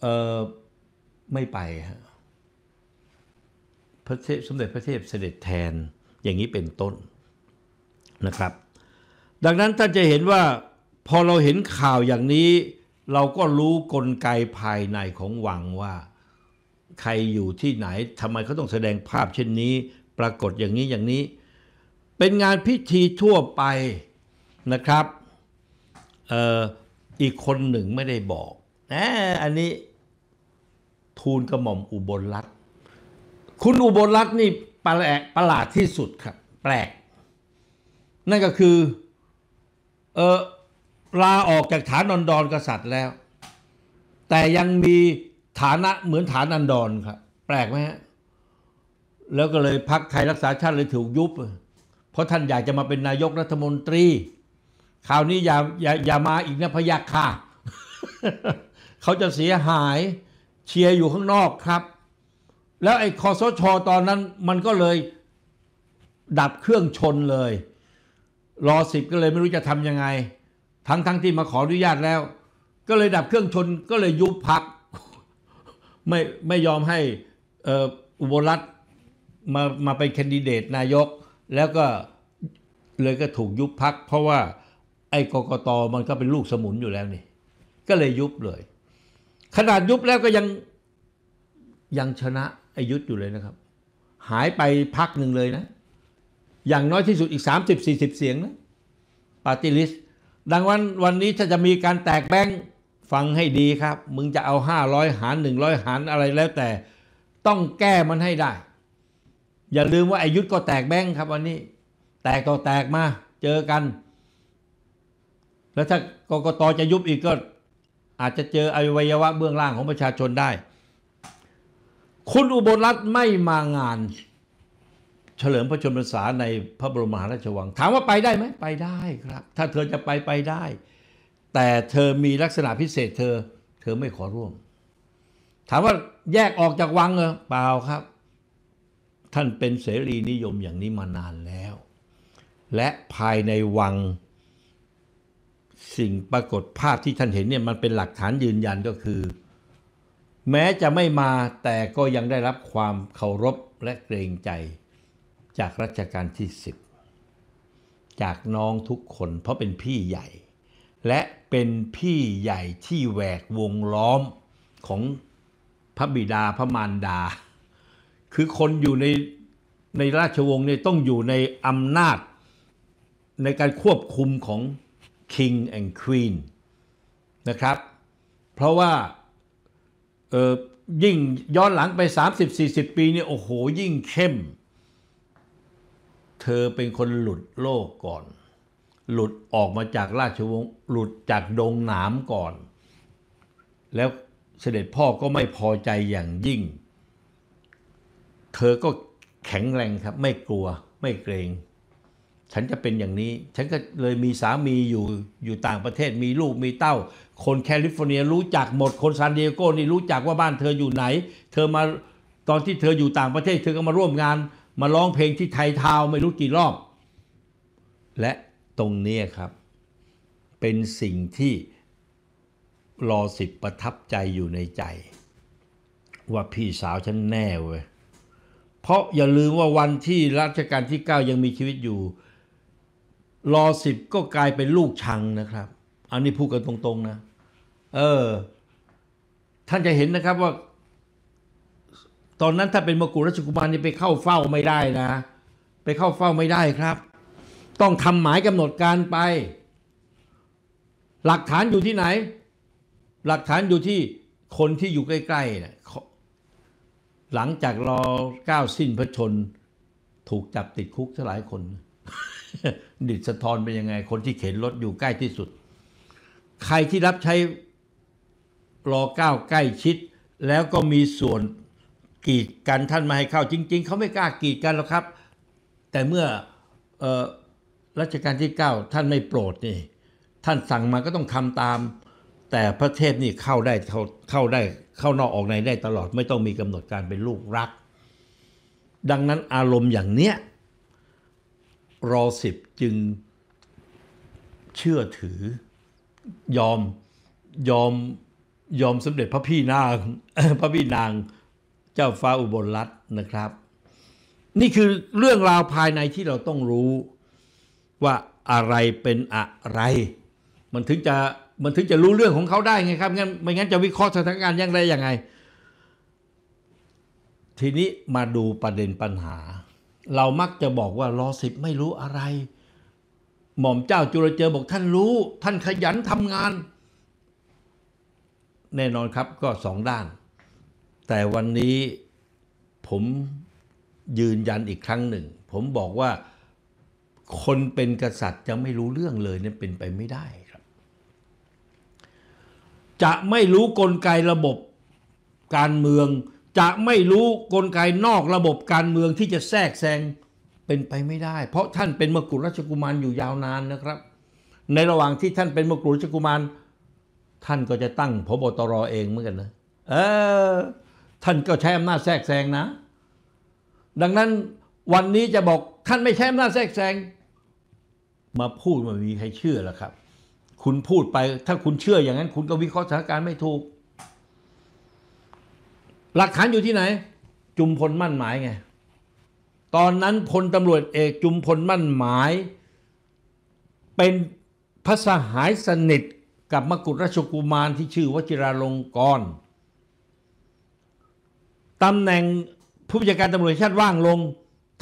เออไม่ไปฮะพระเทพสมเด็จพระเทพเสด็จแทนอย่างนี้เป็นต้นนะครับ ดังนั้นท่านจะเห็นว่าพอเราเห็นข่าวอย่างนี้เราก็รู้กลไกภายในของวังว่าใครอยู่ที่ไหนทำไมเขาต้องแสดงภาพเช่นนี้ปรากฏอย่างนี้อย่างนี้ เป็นงานพิธีทั่วไปนะครับอออีกคนหนึ่งไม่ได้บอกนะอันนี้ ทูลกระหม่อมอุบลรัตน์คุณอุบลรัตน์นี่ประแปลกประหลาดที่สุดครับ แปลก นั่นก็คือ เออลาออกจากฐานอันดอนกษัตริย์แล้ว แต่ยังมีฐานะเหมือนฐานอันดอนครับ แปลกไหมฮะแล้วก็เลยพักไทยรักษาชาติเลยถูกยุบ เพราะท่านอยากจะมาเป็นนายกรัฐมนตรีคราวนี้อย่าอย่าอย่ามาอีกนะพยาค่ะเขาจะเสียหาย เชียร์อยู่ข้างนอกครับ แล้วไอ้คอสชอตอนนั้นมันก็เลยดับเครื่องชนเลย รอสิบก็เลยไม่รู้จะทำยังไงทั้งทั้งที่มาขออนุญาตแล้ว ก็เลยดับเครื่องชนก็เลยยุบพักไม่ไม่ยอมให้อุบลรั์มามาเป็นคนดิเดต นายกแล้วก็เลยก็ถูกยุบพัก เพราะว่าไอ้กกตมันก็เป็นลูกสมุนอยู่แล้วนี่ก็เลยยุบเลย ขนาดยุบแล้วก็ยังยังชนะไอ้ยุทธอยู่เลยนะครับ หายไปพักหนึ่งเลยนะ อย่างน้อยที่สุดอีก 30-40 เสียงนะปาร์ติลิสต์ดังนั้นวันนี้ถ้าจะมีการแตกแบงค์ฟังให้ดีครับ มึงจะเอา 500หาร100หารอะไรแล้วแต่ ต้องแก้มันให้ได้ อย่าลืมว่าอายุทธก็แตกแบงค์ครับวันนี้ แตกก็แตกมาเจอกัน แล้วถ้ากกตจะยุบอีกก็อาจจะเจออวัยวะเบื้องล่างของประชาชนได้ คุณอุบลรัตน์ไม่มางานเฉลิมพระชนมพรรษาในพระบรมมหาราชวัง ถามว่าไปได้ไหมไปได้ครับ ถ้าเธอจะไปไปได้ แต่เธอมีลักษณะพิเศษเธอ เธอไม่ขอร่วม ถามว่าแยกออกจากวังเหรอ เปล่าครับ ท่านเป็นเสรีนิยมอย่างนี้มานานแล้ว และภายในวังสิ่งปรากฏภาพที่ท่านเห็นเนี่ยมันเป็นหลักฐานยืนยันก็คือ แม้จะไม่มาแต่ก็ยังได้รับความเคารพและเกรงใจจากรัชกาลที่10จากน้องทุกคนเพราะเป็นพี่ใหญ่และเป็นพี่ใหญ่ที่แหวกวงล้อมของพระบิดาพระมารดา คือคนอยู่ในในราชวงศ์เนี่ยต้องอยู่ในอำนาจในการควบคุมของ King and Queen นะครับเพราะว่ายิ่งย้อนหลังไป 30-40 ปีเนี่ยโอ้โหยิ่งเข้มเธอเป็นคนหลุดโลกก่อนหลุดออกมาจากราชวงศ์หลุดจากดงหนามก่อนแล้วเสด็จพ่อก็ไม่พอใจอย่างยิ่ง เธอก็แข็งแรงครับไม่กลัวไม่เกรง ฉันจะเป็นอย่างนี้ฉันก็เลยมีสามีอยู่อยู่ต่างประเทศมีลูกมีเต้า คนแคลิฟอร์เนียรู้จักหมดคนซานดิเอโกนี่รู้จักว่าบ้านเธออยู่ไหน เธอมาตอนที่เธออยู่ต่างประเทศเธอก็มาร่วมงานมาร้องเพลงที่ไทยทาวไม่รู้กี่รอบ และตรงนี้ครับ เป็นสิ่งที่รอสิบประทับใจอยู่ในใจ ว่าพี่สาวฉันแน่เว้ยเพราะอย่าลืมว่าวันที่รัชกาลที่ 9 ยังมีชีวิตอยู่ รอสิบก็กลายเป็นลูกชังนะครับ อันนี้พูดกันตรง ๆนะเออท่านจะเห็นนะครับว่าตอนนั้นถ้าเป็นมกุฎราชกุมารนี่ไปเข้าเฝ้าไม่ได้นะ ไปเข้าเฝ้าไม่ได้ครับ ต้องทำหมายกำหนดการไป หลักฐานอยู่ที่ไหน หลักฐานอยู่ที่คนที่อยู่ใกล้ๆนะหลังจากรอก้าวสิ้นพระชน ถูกจับติดคุกหลายคน ดิดสะทอนเป็นยังไง คนที่เข็นรถอยู่ใกล้ที่สุด ใครที่รับใช้รอก้าวใกล้ชิด แล้วก็มีส่วนกีดกันท่านมาให้เข้าจริงๆ เขาไม่กล้ากีดกันหรอกครับ แต่เมื่ออรัชกาลที่ 9 ท่านไม่โปรดนี่ท่านสั่งมาก็ต้องทำตาม แต่ประเทศนี่เข้าได้เข้าเข้าได้เข้านอกออกในได้ตลอดไม่ต้องมีกำหนดการเป็นลูกรัก ดังนั้นอารมณ์อย่างเนี้ยรอสิบจึงเชื่อถือยอมยอมยอมสมเด็จพระพี่นางพระพี่นางเจ้าฟ้าอุบลรัตน์นะครับ นี่คือเรื่องราวภายในที่เราต้องรู้ว่าอะไรเป็นอะไร มันถึงจะมันถึงจะรู้เรื่องของเขาได้ไงครับงั้นไม่งั้นจะวิเคราะห์สถานการณ์ยังไงยังไง ทีนี้มาดูประเด็นปัญหา เรามักจะบอกว่ารอสิบไม่รู้อะไร หม่อมเจ้าจุลเจอบอกท่านรู้ ท่านขยันทำงาน แน่นอนครับก็สองด้านแต่วันนี้ผมยืนยันอีกครั้งหนึ่ง ผมบอกว่าคนเป็นกษัตริย์จะไม่รู้เรื่องเลยเนี่ยเป็นไปไม่ได้ครับ จะไม่รู้กลไกระบบการเมือง จะไม่รู้กลไกนอกระบบการเมืองที่จะแทรกแซงเป็นไปไม่ได้ เพราะท่านเป็นมกุฎราชกุมารอยู่ยาวนานนะครับ ในระหว่างที่ท่านเป็นมกุฎราชกุมาร ท่านก็จะตั้งพบตรเองเหมือนกันนะ เออท่านก็ใช้อำนาจแทรกแซงนะ ดังนั้นวันนี้จะบอกท่านไม่ใช้อำนาจแทรกแซง มาพูดมันมีใครเชื่อหรอครับ คุณพูดไปถ้าคุณเชื่ออย่างนั้น คุณก็วิเคราะห์สถานการณ์ไม่ถูก หลักฐานอยู่ที่ไหน จุมพลมั่นหมายไงตอนนั้นพลตำรวจเอกจุมพลมั่นหมาย เป็นพระสหายสนิทกับมกุฎราชกุมารที่ชื่อวชิราลงกรณ์ตำแหน่งผู้บัญชาการตำรวจแห่งชาติว่างลง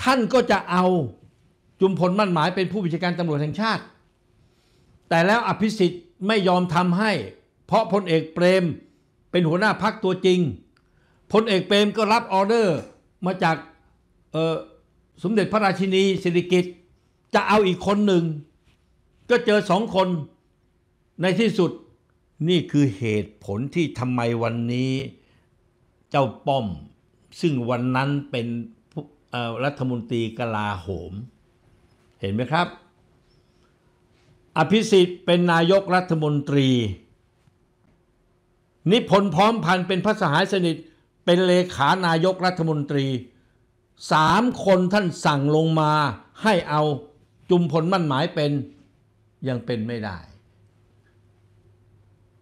ท่านก็จะเอาจุมพลมั่นหมายเป็นผู้บัญชาการตำรวจแห่งชาติ แต่แล้วอภิสิทธิ์ไม่ยอมทำให้ เพราะพลเอกเปรมเป็นหัวหน้าพักตัวจริงพลเอกเปรมก็รับออเดอร์มาจากสมเด็จพระราชินีสิริกิติ์จะเอาอีกคนหนึ่ง ก็เจอสองคนในที่สุดนี่คือเหตุผลที่ทำไมวันนี้เจ้าป้อมซึ่งวันนั้นเป็นรัฐมนตรีกลาโหม เห็นไหมครับ อภิสิทธิ์เป็นนายกรัฐมนตรีนิพนธ์พร้อมพันธ์เป็นพระสหายสนิท เป็นเลขานายกรัฐมนตรีสามคนท่านสั่งลงมาให้เอาจุมพลมั่นหมายเป็นยังเป็นไม่ได้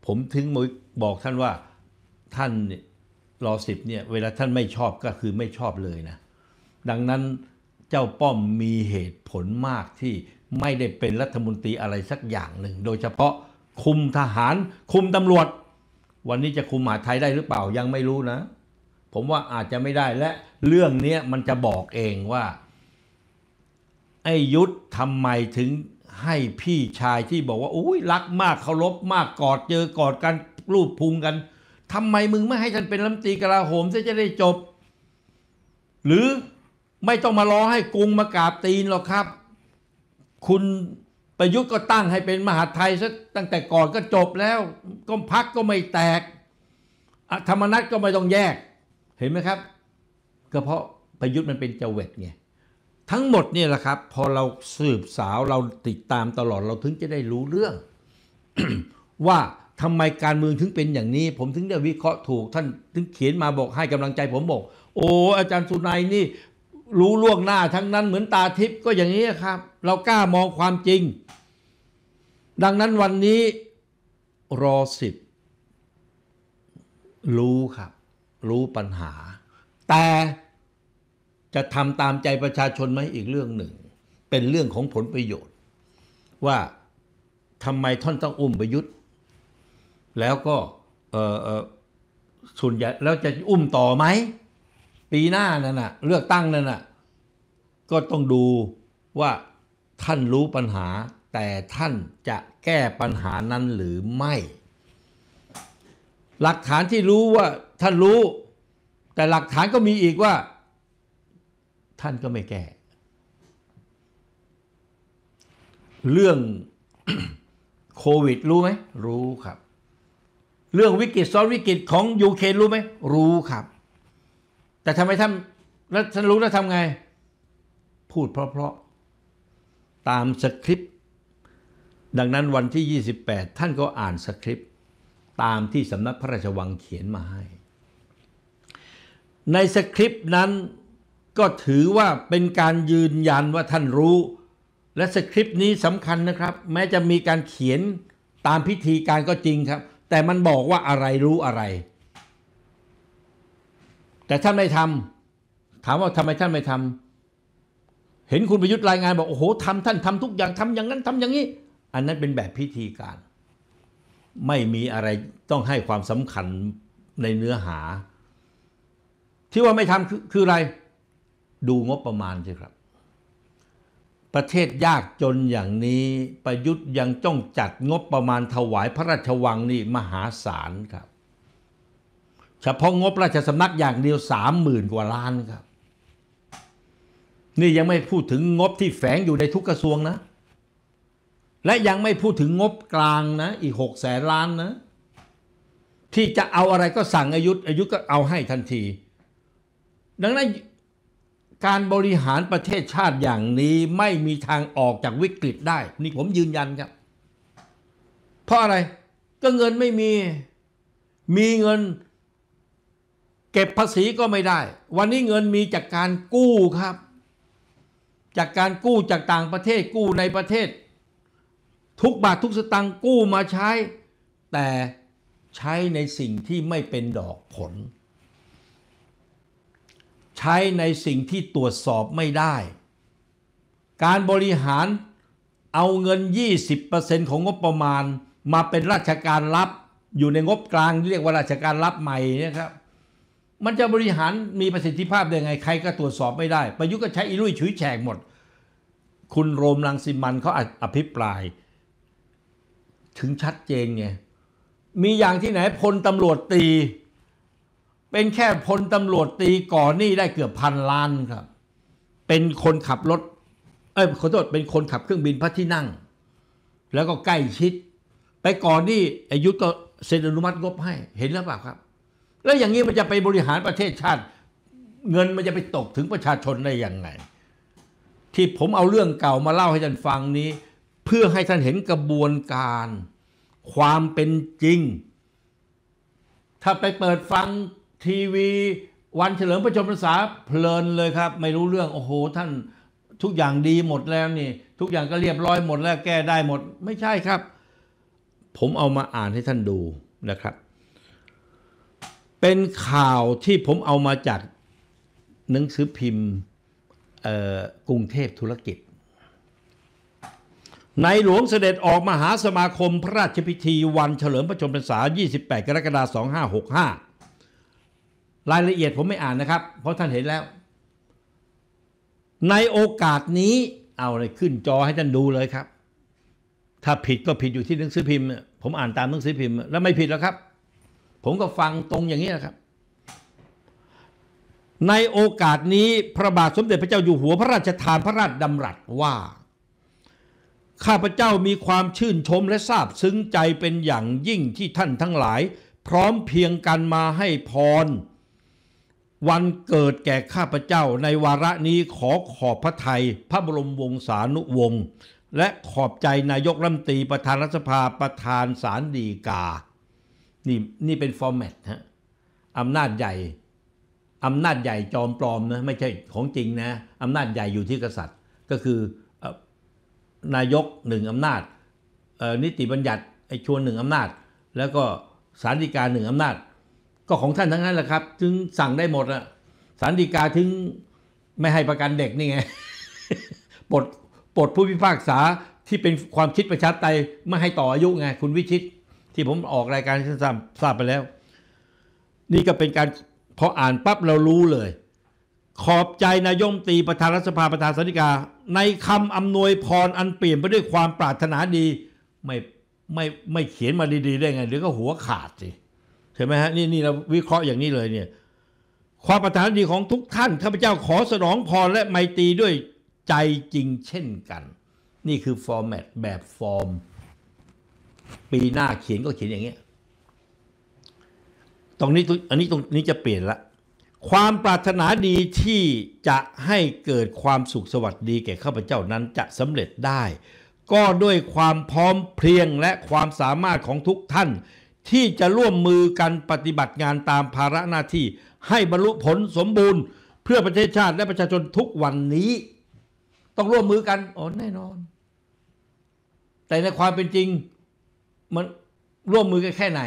ผมถึงบอกท่านว่าท่านเนี่ยรอสิบเนี่ยเวลาท่านไม่ชอบก็คือไม่ชอบเลยนะ ดังนั้นเจ้าป้อมมีเหตุผลมากที่ไม่ได้เป็นรัฐมนตรีอะไรสักอย่างหนึ่ง โดยเฉพาะคุมทหารคุมตำรวจ วันนี้จะคุมหาไทยได้หรือเปล่ายังไม่รู้นะ ผมว่าอาจจะไม่ได้และเรื่องนี้มันจะบอกเองว่า ไอ้ยุทธทำไมถึงให้พี่ชายที่บอกว่า อุ้ยรักมากเคารพมากกอดเจอกอดกันรูปพุงกันทำไมมึงไม่ให้ฉันเป็นรัฐมตรีกลาโหมซะจะได้จบ หรือไม่ต้องมารอให้กรุงมากราบตีนหรอกครับ คุณประยุทธ์ก็ตั้งให้เป็น มหาไทยซะตั้งแต่ก่อนก็จบแล้วก็พักก็ไม่แตกธรรมนัตก็ไม่ต้องแยก เห็นไหมครับก็เพราะประยุทธ์มันเป็นเจววตไงทั้งหมดนี่แหละครับ พอเราสืบสาวเราติดตามตลอดเราถึงจะได้รู้เรื่อง ว่าทำไมการเมืองถึงเป็นอย่างนี้ ผมถึงได้วิเคราะห์ถูกท่าน ถึงเขียนมาบอกให้กำลังใจผมบอก โอ้อาจารย์สุนัยนี่รู้ล่วงหน้าทั้งนั้น เหมือนตาทิพย์ก็อย่างนี้ครับเรากล้ามองความจริง ดังนั้นวันนี้ รอสิบรู้ครับ รู้ปัญหา แต่จะทำตามใจประชาชนไหมอีกเรื่องหนึ่ง เป็นเรื่องของผลประโยชน์ ว่าทำไมท่านต้องอุ้มประยุทธ์แล้วก็เออส่วนใหญ่แล้วจะอุ้มต่อไหมปีหน้านั่นน่ะเลือกตั้งนั่นน่ะก็ต้องดูว่าท่านรู้ปัญหา แต่ท่านจะแก้ปัญหานั้นหรือไม่ หลักฐานที่รู้ว่าท่านรู้ แต่หลักฐานก็มีอีกว่า ท่านก็ไม่แก้ เรื่องโควิดรู้ไหมรู้ครับเรื่องวิกฤตซ้อนวิกฤตของยูเครนรู้ไหมรู้ครับ แต่ทำไมท่านแล้วท่านรู้แล้วทำไง พูดเพราะๆ ตามสคริปต์ดังนั้นวันที่ 28 ท่านก็อ่านสคริปต์ตามที่สำนักพระราชวังเขียนมาให้ในสคริปต์นั้นก็ถือว่าเป็นการยืนยันว่าท่านรู้ และสคริปต์นี้สำคัญนะครับ แม้จะมีการเขียนตามพิธีการก็จริงครับแต่มันบอกว่าอะไรรู้อะไร แต่ท่านไม่ทำถามว่าทำไมท่านไม่ทำเห็นคุณประยุทธ์รายงานบอกโอ้โหทำท่านทำทุกอย่างทำอย่างนั้นทำอย่างนี้อันนั้นเป็นแบบพิธีการ ไม่มีอะไรต้องให้ความสำคัญในเนื้อหา ที่ว่าไม่ทำคือคืออะไร ดูงบประมาณใช่ครับประเทศยากจนอย่างนี้ประยุทธ์ยังต้องจัดงบประมาณถวายพระราชวังนี่ มหาศาล ครับ เฉพาะงบราชสำนักอย่างเดียวสามหมื่นกว่าล้านครับ นี่ยังไม่พูดถึงงบที่แฝงอยู่ในทุกกระทรวงนะ และยังไม่พูดถึงงบกลางนะ อีกหกแสนล้านนะ ที่จะเอาอะไรก็สั่งอายุอายุก็เอาให้ทันที ดังนั้นการบริหารประเทศชาติอย่างนี้ไม่มีทางออกจากวิกฤตได้นี่ผมยืนยันครับ เพราะอะไรก็เงินไม่มีมีเงิน เก็บภาษีก็ไม่ได้ วันนี้เงินมีจากการกู้ครับ จากการกู้จากต่างประเทศกู้ในประเทศ ทุกบาททุกสตางค์กู้มาใช้ แต่ใช้ในสิ่งที่ไม่เป็นดอกผลใช้ในสิ่งที่ตรวจสอบไม่ได้ การบริหารเอาเงิน 20%ของงบประมาณ มาเป็นราชการรับอยู่ในงบกลาง เรียกว่าราชการรับใหม่นะครับ มันจะบริหารมีประสิทธิภาพได้ไง ใครก็ตรวจสอบไม่ได้ ประยุทธ์ก็ใช้อิรุ่ยฉุยแฉกหมด คุณโรมลังสิมันเขาอภิปราย ถึงชัดเจนไงมีอย่างที่ไหนพลตำรวจตีเป็นแค่พลตำรวจตีก่อนนี่ได้เกือบพันล้านครับ เป็นคนขับรถ เอ้ยขอโทษเป็นคนขับเครื่องบินพระที่นั่ง แล้วก็ใกล้ชิด ไปก่อนนี่อายุก็เซ็นอนุมัติงบให้เห็นแล้วเปล่าครับ แล้วอย่างนี้มันจะไปบริหารประเทศชาติ เงินมันจะไปตกถึงประชาชนได้ยังไงที่ผมเอาเรื่องเก่ามาเล่าให้ท่านฟังนี้ เพื่อให้ท่านเห็นกระบวนการ ความเป็นจริง ถ้าไปเปิดฟังทีวีวันเฉลิมพระชนพรรษาเพลินเลยครับ ไม่รู้เรื่องโอ้โหท่านทุกอย่างดีหมดแล้วนี่ทุกอย่างก็เรียบร้อยหมดแล้วแก้ได้หมด ไม่ใช่ครับ ผมเอามาอ่านให้ท่านดูนะครับ เป็นข่าวที่ผมเอามาจากหนังสือพิมพ์กรุงเทพธุรกิจในหลวงเสด็จออกมหาสมาคมพระราชพิธีวันเฉลิมพระชนมพรรษา28กรกฎาคม2565รายละเอียดผมไม่อ่านนะครับ เพราะท่านเห็นแล้ว ในโอกาสนี้เอาอะไรขึ้นจอให้ท่านดูเลยครับ ถ้าผิดก็ผิดอยู่ที่หนังสือพิมพ์ ผมอ่านตามหนังสือพิมพ์ แล้วไม่ผิดแล้วครับ ผมก็ฟังตรงอย่างนี้นะครับ ในโอกาสนี้พระบาทสมเด็จพระเจ้าอยู่หัวพระราชทานพระราชดำรัสว่า ข้าพเจ้ามีความชื่นชมและซาบซึ้งใจเป็นอย่างยิ่งที่ท่านทั้งหลาย พร้อมเพียงกันมาให้พรวันเกิดแก่ข้าพเจ้าในวาระนี้ขอขอบพระไทยพระบรมวงศานุวงศ์ และขอบใจนายกรัฐมนตรีประธานรัฐสภาประธานศาลฎีกา นี่นี่เป็นฟอร์แมตฮะอำนาจใหญ่ อำนาจใหญ่จอมปลอมนะไม่ใช่ของจริงนะ อำนาจใหญ่อยู่ที่กษัตริย์ ก็คือนายกหนึ่งอำนาจ นิติบัญญัติไอชวนหนึ่งอำนาจ แล้วก็สารดีกาหนึ่งอำนาจก็ของท่านทั้งนั้นแหละครับจึงสั่งได้หมดอะสารดีกาถึงไม่ให้ประกันเด็กนี่ไง ปลดปลดผู้พิพากษาที่เป็นความคิดประชาธิปไตยไม่ให้ต่ออายุไง คุณวิชิตที่ผมออกรายการทราบทราบไปแล้ว นี่ก็เป็นการพออ่านปั๊บเรารู้เลย ขอบใจนายมตีประธานรัฐสภาประธานสันิกา ในคำอำนวยพรอันเปลี่ยนไปด้วยความปรารถนาดีไม่ไม่ไม่เขียนมาดี ๆ ได้ไงหรือก็หัวขาดสิห็นไหมฮะนี่นี่เราวิเคราะห์อย่างนี้เลยเนี่ยความปรารถนาดีของทุกท่านข้าพเจ้าขอสนองพร และไมตรีด้วยใจจริงเช่นกัน นี่คือฟอร์แมตแบบฟอร์มปีหน้าเขียนก็เขียนอย่างเงี้ยตรงนี้อันนี้ตรงนี้จะเปลี่ยนละความปรารถนาดีที่จะให้เกิดความสุขสวัสดีแก่ข้าพเจ้านั้นจะสำเร็จได้ ก็ด้วยความพร้อมเพรียงและความสามารถของทุกท่านที่จะร่วมมือกันปฏิบัติงานตามภาระหน้าที่ ให้บรรลุผลสมบูรณ์ เพื่อประเทศชาติและประชาชนทุกวันนี้ ต้องร่วมมือกันอ๋อแน่นอน แต่ในความเป็นจริงมันร่วมมือกันแค่ไหน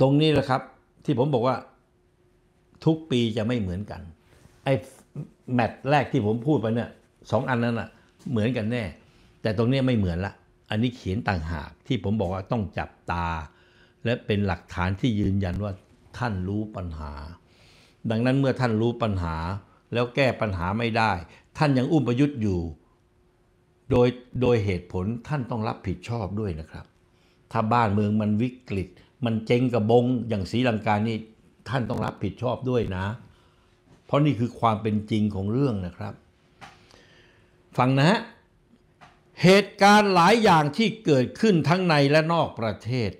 ตรงนี้แหละครับ ที่ผมบอกว่าทุกปีจะไม่เหมือนกัน ไอ้แมตช์แรกที่ผมพูดไปเนี่ยสองอันนั้นอะเหมือนกันแน่ แต่ตรงนี้ไม่เหมือนละอันนี้เขียนต่างหากที่ผมบอกว่าต้องจับตา และเป็นหลักฐานที่ยืนยันว่าท่านรู้ปัญหา ดังนั้นเมื่อท่านรู้ปัญหา แล้วแก้ปัญหาไม่ได้ ท่านยังอุ้มประยุทธ์อยู่โดยโดยเหตุผลท่านต้องรับผิดชอบด้วยนะครับ ถ้าบ้านเมืองมันวิกฤต มันเจ๊งกระบง อย่างสีลังกานี่ท่านต้องรับผิดชอบด้วยนะ เพราะนี่คือความเป็นจริงของเรื่องนะครับฟังนะฮะเหตุการณ์หลายอย่างที่เกิดขึ้นทั้งในและนอกประเทศ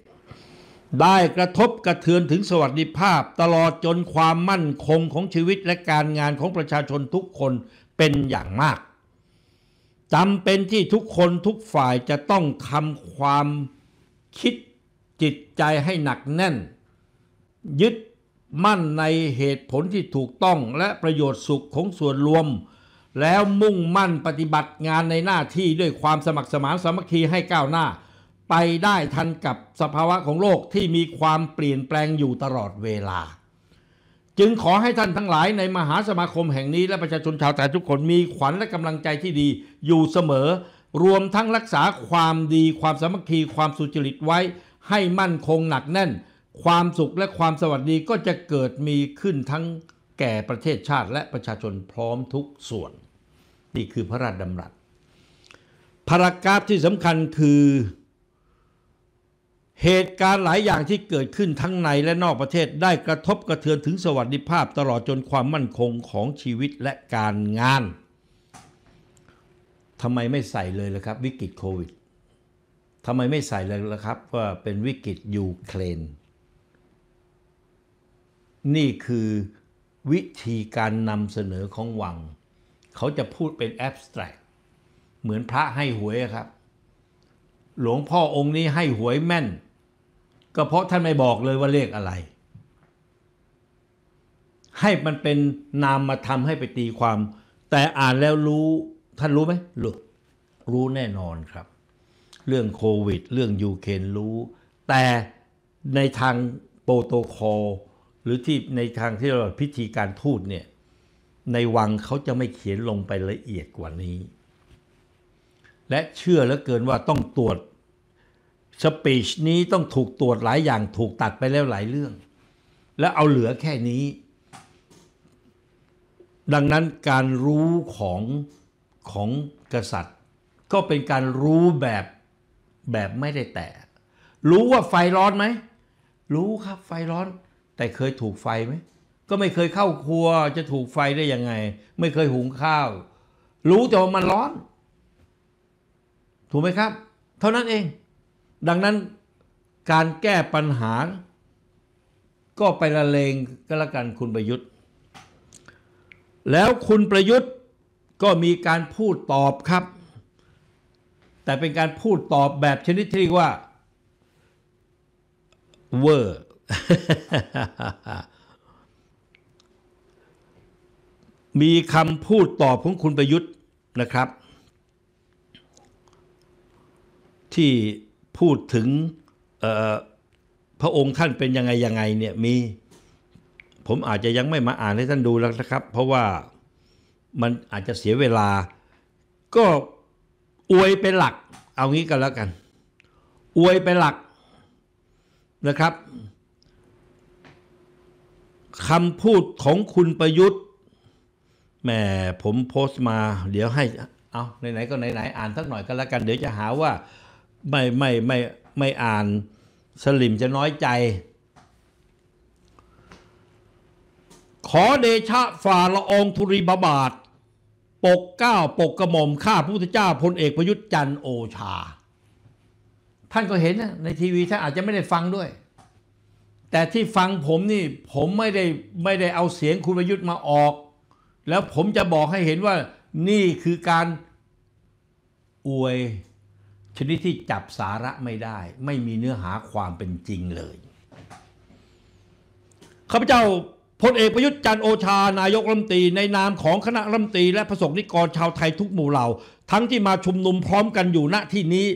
ได้กระทบกระเทือนถึงสวัสดิภาพ ตลอดจนความมั่นคงของชีวิตและการงานของประชาชนทุกคนเป็นอย่างมากจำเป็นที่ทุกคนทุกฝ่ายจะต้องทำความคิดจิตใจให้หนักแน่น ยึดมั่นในเหตุผลที่ถูกต้องและประโยชน์สุขของส่วนรวมแล้วมุ่งมั่นปฏิบัติงานในหน้าที่ด้วยความสมัครสมานสามัคคีให้ก้าวหน้า ไปได้ทันกับสภาวะของโลกที่มีความเปลี่ยนแปลงอยู่ตลอดเวลา จึงขอให้ท่านทั้งหลายในมหาสมาคมแห่งนี้และประชาชนชาวไทยทุกคนมีขวัญและกำลังใจที่ดีอยู่เสมอ รวมทั้งรักษาความดีความสามัคคี ความสุจริตไว้ ให้มั่นคงหนักแน่น ความสุขและความสวัสดีก็จะเกิดมีขึ้นทั้งแก่ประเทศชาติ และประชาชนพร้อมทุกส่วนนี่คือพระราชดำรัสพารากราฟที่สำคัญคือเหตุการณ์หลายอย่างที่เกิดขึ้นทั้งในและนอกประเทศได้กระทบกระเทือนถึงสวัสดิภาพ ตลอดจนความมั่นคงของชีวิตและการงาน ทำไมไม่ใส่เลยล่ะครับ วิกฤตโควิดทำไมไม่ใส่เลยล่ะครับว่าเป็นวิกฤตยูเครน นี่คือวิธีการนำเสนอของวังเขาจะพูดเป็นแอบสแตรกเหมือนพระให้หวยครับ หลวงพ่อองค์นี้ให้หวยแม่น ก็เพราะท่านไม่บอกเลยว่าเลขอะไร ให้มันเป็นนามมาทำให้ไปตีความ แต่อ่านแล้วรู้ท่านรู้ไหมรู้ รู้แน่นอนครับ เรื่องโควิด เรื่องยูเครนรู้ แต่ในทางโปรโตโคอลหรือที่ในทางที่เราพิธีการทูตเนี่ยในวังเขาจะไม่เขียนลงไปละเอียดกว่านี้ และเชื่อเหลือเกินว่าต้องตรวจสปีชนี้ต้องถูกตรวจหลายอย่างถูกตัดไปแล้วหลายเรื่อง และเอาเหลือแค่นี้ ดังนั้นการรู้ของของกษัตริย์ ก็เป็นการรู้แบบแบบไม่ได้แต่รู้ว่าไฟร้อนไหมรู้ครับไฟร้อนแต่เคยถูกไฟไหมก็ไม่เคยเข้าครัวจะถูกไฟได้ยังไง ไม่เคยหุงข้าว รู้แต่ว่ามันร้อน ถูกไหมครับ เท่านั้นเอง ดังนั้นการแก้ปัญหา ก็ไปละเลงก็แล้วกันคุณประยุทธ์ แล้วคุณประยุทธ์ก็มีการพูดตอบครับ แต่เป็นการพูดตอบแบบชนิดที่เรียกว่าเวอร์มีคำพูดตอบของคุณประยุทธ์นะครับ ที่พูดถึงพระองค์ท่านเป็นยังไง ยังไงเนี่ย มี ผมอาจจะยังไม่มาอ่านให้ท่านดูแล้วนะครับ เพราะว่ามันอาจจะเสียเวลา ก็อวยเป็นหลักเอางี้กันแล้วกัน อวยเป็นหลักนะครับคำพูดของคุณประยุทธ์แม่ผมโพสต์มา เดี๋ยวให้เอาไหนๆก็ไหน ๆ อ่านสักหน่อยก็แล้วกัน เดี๋ยวจะหาว่าไม่ไม่ไม่ไม่อ่านสลิมจะน้อยใจ ขอเดชะฝ่าละองธุริบาบาท ปกเก้าปกกระหม่อมข้าพุทธเจ้าพลเอกประยุทธ์จันโอชา ท่านก็เห็นนะในทีวีท่านอาจจะไม่ได้ฟังด้วย แต่ที่ฟังผมนี่ผมไม่ได้ไม่ได้เอาเสียงคุณประยุทธ์มาออกแล้วผมจะบอกให้เห็นว่านี่คือการอวยชนิดที่จับสาระไม่ได้ไม่มีเนื้อหาความเป็นจริงเลยข้าพเจ้าพลเอกประยุทธ์จันโอชานายกรัฐมนตรีในนามของคณะรัฐมนตรีและประสงค์นิกรชาวไทยทุกหมู่เหล่าทั้งที่มาชุมนุมพร้อมกันอยู่ณที่นี้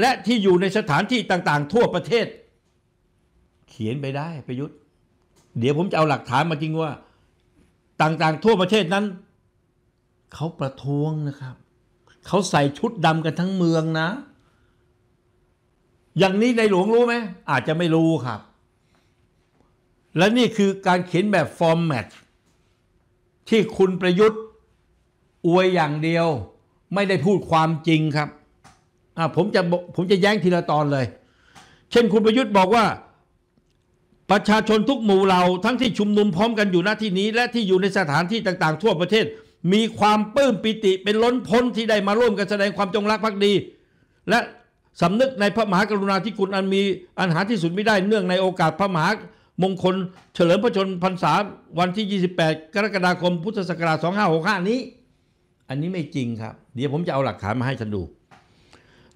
และที่อยู่ในสถานที่ต่าง ๆ ทั่วประเทศ เขียนไปได้ประยุทธ์ เดี๋ยวผมจะเอาหลักฐานมาจริงว่าต่าง ๆ ทั่วประเทศนั้น เขาประท้วงนะครับ เขาใส่ชุดดำกันทั้งเมืองนะ อย่างนี้ในหลวงรู้ไหม อาจจะไม่รู้ครับ และนี่คือการเขียนแบบฟอร์แมตที่คุณประยุทธ์อวยอย่างเดียว ไม่ได้พูดความจริงครับ ผมจะผมจะแย้งทีละตอนเลย เช่นคุณประยุทธ์บอกว่าประชาชนทุกหมู่เหล่าทั้งที่ชุมนุมพร้อมกันอยู่ณที่นี้ และที่อยู่ในสถานที่ต่างๆ ทั่วประเทศ มีความปลื้มปิติ เป็นล้นพ้นที่ได้มาร่วมกันแสดงความจงรักภักดี และสำนึกในพระมหากรุณาธิคุณอันมีอันหาที่สุดไม่ได้ เนื่องในโอกาสพระมหามงคลเฉลิมพระชนพรรษาวันที่ 28 กรกฎาคมพุทธศักราช 2565 นี้ อันนี้ไม่จริงครับ เดี๋ยวผมจะเอาหลักฐานมาให้ท่านดู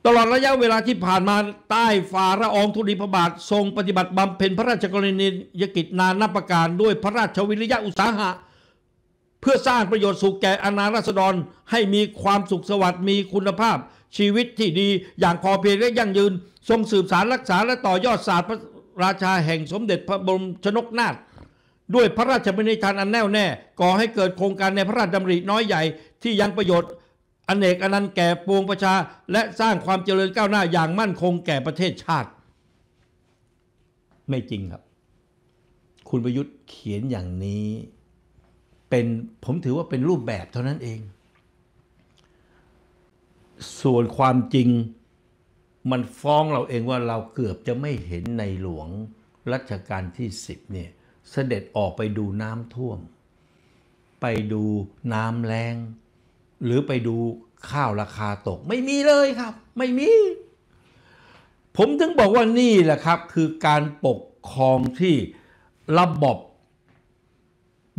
ตลอดระยะเวลาที่ผ่านมาใต้ฝ่าระองธุลีพระบาท ทรงปฏิบัติบำเพ็ญพระราชกรณียกิจนานาประการด้วยพระราชวิริยะอุตสาหะเพื่อสร้างประโยชน์สุขแก่อนาราษฎรให้มีความสุขสวัสดิ์มีคุณภาพ ชีวิตที่ดีอย่างพอเพียงและยั่งยืน ทรงสืบสารรักษาและต่อยอดศาสตร์พระราชาแห่งสมเด็จพระบรมชนกนาถด้วยพระราชบัญญัติอันแน่วแน่ก่อให้เกิดโครงการในพระราชดำริน้อยใหญ่ ที่ยังประโยชน์อนเนกอนันต์แก่ปวงประชา และสร้างความเจริญก้าวหน้าอย่างมั่นคงแก่ประเทศชาติ ไม่จริงครับ คุณประยุทธ์เขียนอย่างนี้ เป็นผมถือว่าเป็นรูปแบบเท่านั้นเอง ส่วนความจริงมันฟ้องเราเองว่าเราเกือบจะไม่เห็นในหลวงรัชกาลที่สิบเนี่ยเสด็จออกไปดูน้ำท่วม ไปดูน้ำแรงหรือไปดูข้าวราคาตกไม่มีเลยครับไม่มี ผมถึงบอกว่านี่แหละครับ คือการปกครองที่ระบบ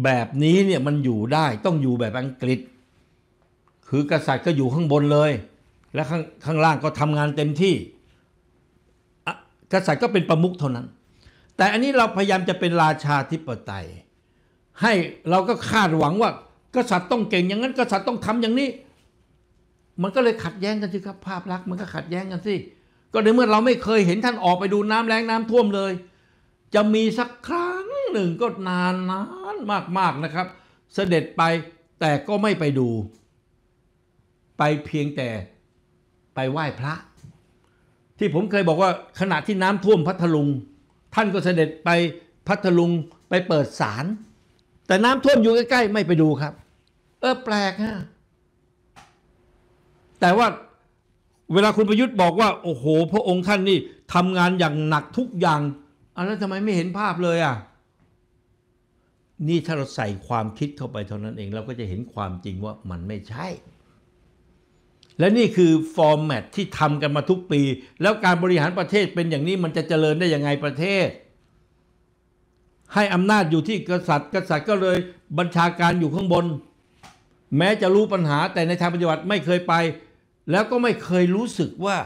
แบบนี้เนี่ยมันอยู่ได้ต้องอยู่แบบอังกฤษ คือกษัตริย์ก็อยู่ข้างบนเลย และข้างข้างล่างก็ทำงานเต็มที่กษัตริย์ก็เป็นประมุขเท่านั้น แต่อันนี้เราพยายามจะเป็นราชาธิปไตยให้เราก็คาดหวังว่ากษัตริย์ต้องเก่งอย่างนั้นกษัตริย์ต้องทำอย่างนี้ มันก็เลยขัดแย้งกันสิครับภาพลักษณ์มันก็ขัดแย้งกันสิก็ในเมื่อเราไม่เคยเห็นท่านออกไปดูน้ำแรงน้ำท่วมเลย จะมีสักครั้งหนึ่งก็นานนานมากๆนะครับ เสด็จไปแต่ก็ไม่ไปดู ไปเพียงแต่ไปไหว้พระ ที่ผมเคยบอกว่าขณะที่น้ำท่วมพัทลุงท่านก็เสด็จไปพัทลุงไปเปิดศาลแต่น้ำท่วมอยู่ใกล้ๆไม่ไปดูครับเออแปลกฮะแต่ว่าเวลาคุณประยุทธ์บอกว่าโอ้โหพระองค์ท่านนี่ทำงานอย่างหนักทุกอย่างอันแล้วทำไมไม่เห็นภาพเลยอ่ะนี่ถ้าเราใส่ความคิดเข้าไปเท่านั้นเอง เราก็จะเห็นความจริงว่ามันไม่ใช่ และนี่คือฟอร์แมตที่ทำกันมาทุกปี แล้วการบริหารประเทศเป็นอย่างนี้มันจะเจริญได้ยังไงประเทศ ให้อำนาจอยู่ที่กษัตริย์ กษัตริย์ก็เลยบัญชาการอยู่ข้างบนแม้จะรู้ปัญหา แต่ในทางปฏิบัติไม่เคยไป แล้วก็ไม่เคยรู้สึกว่า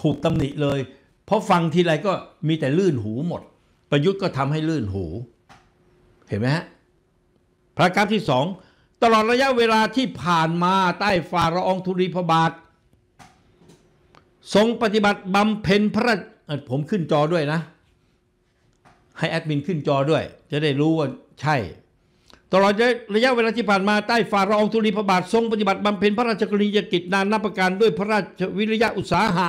ถูกตำหนิเลย เพราะฟังทีไรก็มีแต่ลื่นหูหมด ประยุทธ์ก็ทำให้ลื่นหู เห็นไหมฮะ พระกราฟที่สอง ตลอดระยะเวลาที่ผ่านมาใต้ฝ่าระองธุรีพบาท ทรงปฏิบัติบำเพ็ญพระผมขึ้นจอด้วยนะ ให้แอดมินขึ้นจอด้วย จะได้รู้ว่าใช่ตลอดระยะเวลาที่ผ่านมาใต้ฝ่าระอองธุลีพระบาททรงปฏิบัติบำเพ็ญพระราชกรณียกิจนานนับประการด้วย พระราชวิริยะอุตสาหะ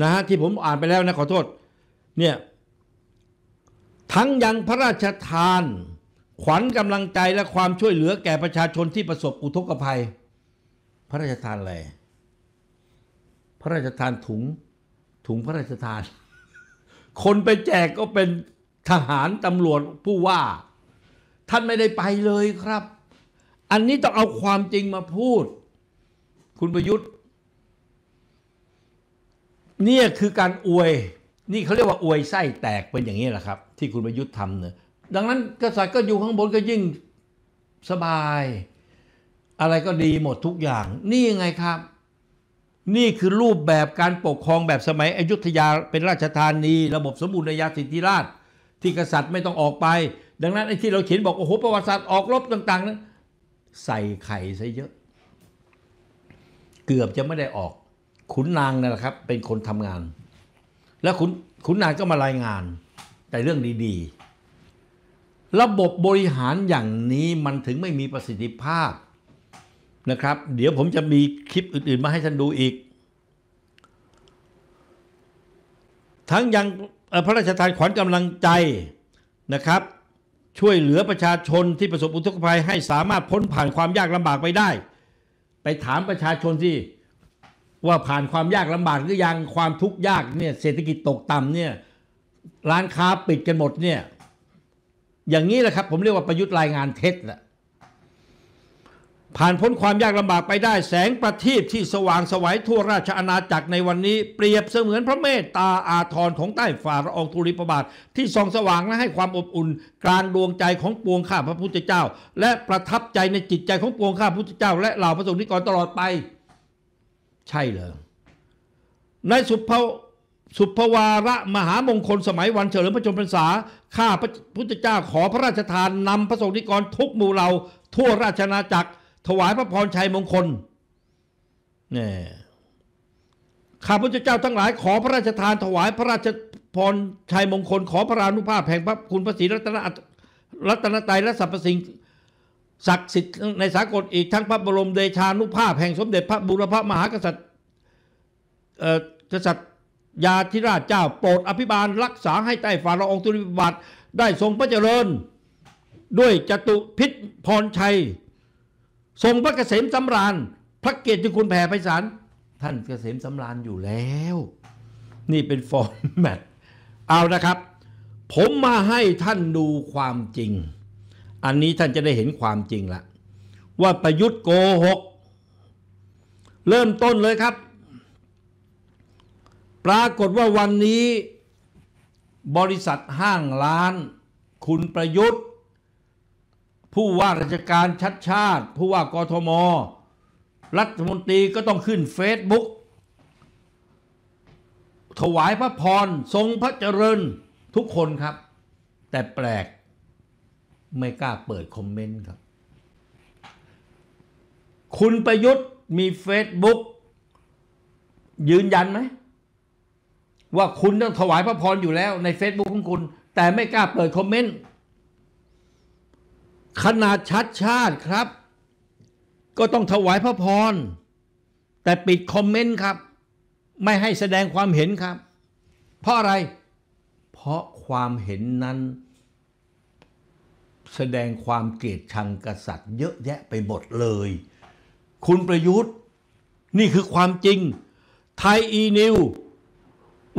นะฮะที่ผมอ่านไปแล้วนะขอโทษเนี่ยทั้งยังพระราชทาน ขวัญกำลังใจและความช่วยเหลือแก่ประชาชนที่ประสบอุทกภัย พระราชทานอะไรพระราชทานถุงถุงพระราชทาน คนไปแจกก็เป็นทหารตำรวจผู้ว่าท่านไม่ได้ไปเลยครับ อันนี้ต้องเอาความจริงมาพูด คุณประยุทธ์ เนี่ยคือการอวย นี่เขาเรียกว่าอวยไส้แตกเป็นอย่างนี้แหละครับ ที่คุณประยุทธ์ทำเนี่ยดังนั้น กษัตริย์ก็อยู่ข้างบนก็ยิ่งสบาย อะไรก็ดีหมดทุกอย่าง นี่ยังไงครับ นี่คือรูปแบบการปกครองแบบสมัยอยุธยาเป็นราชธานี ระบบสมบูรณาญาสิทธิราช ที่กษัตริย์ไม่ต้องออกไปดังนั้นไอ้ที่เราเขียนบอกโอ้โห ประวัติศาสตร์ออกรบต่างๆนั้นใส่ไข่ซะเยอะ เกือบจะไม่ได้ออก ขุนนางนั่นแหละครับ เป็นคนทำงาน แล้วขุนขุนนางก็มารายงาน แต่เรื่องดี ๆ ระบบบริหารอย่างนี้มันถึงไม่มีประสิทธิภาพนะครับ เดี๋ยวผมจะมีคลิปอื่น ๆ มาให้ท่านดูอีก ทั้งยังพระราชทานขวัญกำลังใจนะครับช่วยเหลือประชาชนที่ประสบอุทกภัยให้สามารถพ้นผ่านความยากลำบากไปได้ ไปถามประชาชนสิ ว่าผ่านความยากลำบากหรือยังความทุกข์ยากเนี่ยเศรษฐกิจตกต่ำเนี่ยร้านค้าปิดกันหมดเนี่ยอย่างนี้แหละครับผมเรียกว่าประยุทธ์รายงานเท็จแหละผ่านพ้นความยากลำบากไปได้ แสงประทีปที่สว่างสวัยทั่วราชอาณาจักรในวันนี้เปรียบเสมือนพระเมตตาอาทรของใต้ฝ่าละอองธุลีประบาทที่ส่องสว่างและให้ความอบอุ่นกลางดวงใจของปวงข้าพระพุทธเจ้า และประทับใจในจิตใจของปวงข้าพระพุทธเจ้าและเหล่าพระสงฆ์นิกรตลอดไป ใช่เลย ในสุภสุภวาระมหามงคลสมัยวันเฉลิมพระชนมพรรษาข้าพระพุทธเจ้าขอพระราชทานนำพระสงฆ์นิกรทุกหมู่เหล่าทั่วราชอาณาจักรถวายพระพรชัยมงคลเนี่ยข้าพุทธเจ้าทั้งหลายขอพระราชทานถวายพระราชพรชัยมงคล ขอพระรานุภาพ แห่งพระคุณพระศรีรัตนรัตนตรัยและสรรพสิ่งศักดิ์สิทธิ์ในสากลอีกทั้งพระบรมเดชานุภาพ แห่งสมเด็จพระบุรพมหากษัตริย์กษัตริยาธิราชเจ้าโปรดอภิบาล รักษาให้ใต้ฝ่าละองธุลีบาทได้ทรงพระเจริญ ด้วยจตุพิษพรชัยทรงพระเกษมสำราญพระเกียรติคุณแผ่ไพศาลท่านเกษมสำราญอยู่แล้ว นี่เป็นฟอร์แมตเอานะครับ ผมมาให้ท่านดูความจริง อันนี้ท่านจะได้เห็นความจริงละ ว่าประยุทธ์โกหก เริ่มต้นเลยครับ ปรากฏว่าวันนี้บริษัทห้างร้าน คุณประยุทธ์ผู้ว่าราชการชัดชาติผู้ว่ากทม รัฐมนตรีก็ต้องขึ้นเฟซบุ๊กถวายพระพร ทรงพระเจริญทุกคนครับ แต่แปลกไม่กล้าเปิดคอมเมนต์ครับ คุณประยุทธ์มีเฟซบุ๊กยืนยันไหมว่าคุณต้องถวายพระพรอยู่แล้วในเฟซบุ๊กของคุณ แต่ไม่กล้าเปิดคอมเมนต์ขนาดชัดชาติครับ ก็ต้องถวายพระพรแต่ปิดคอมเมนต์ครับ ไม่ให้แสดงความเห็นครับ เพราะอะไร เพราะความเห็นนั้น แสดงความเกลียดชังกษัตริย์ เยอะแยะไปหมดเลย คุณประยุทธ์นี่คือความจริง ไทยอีนิว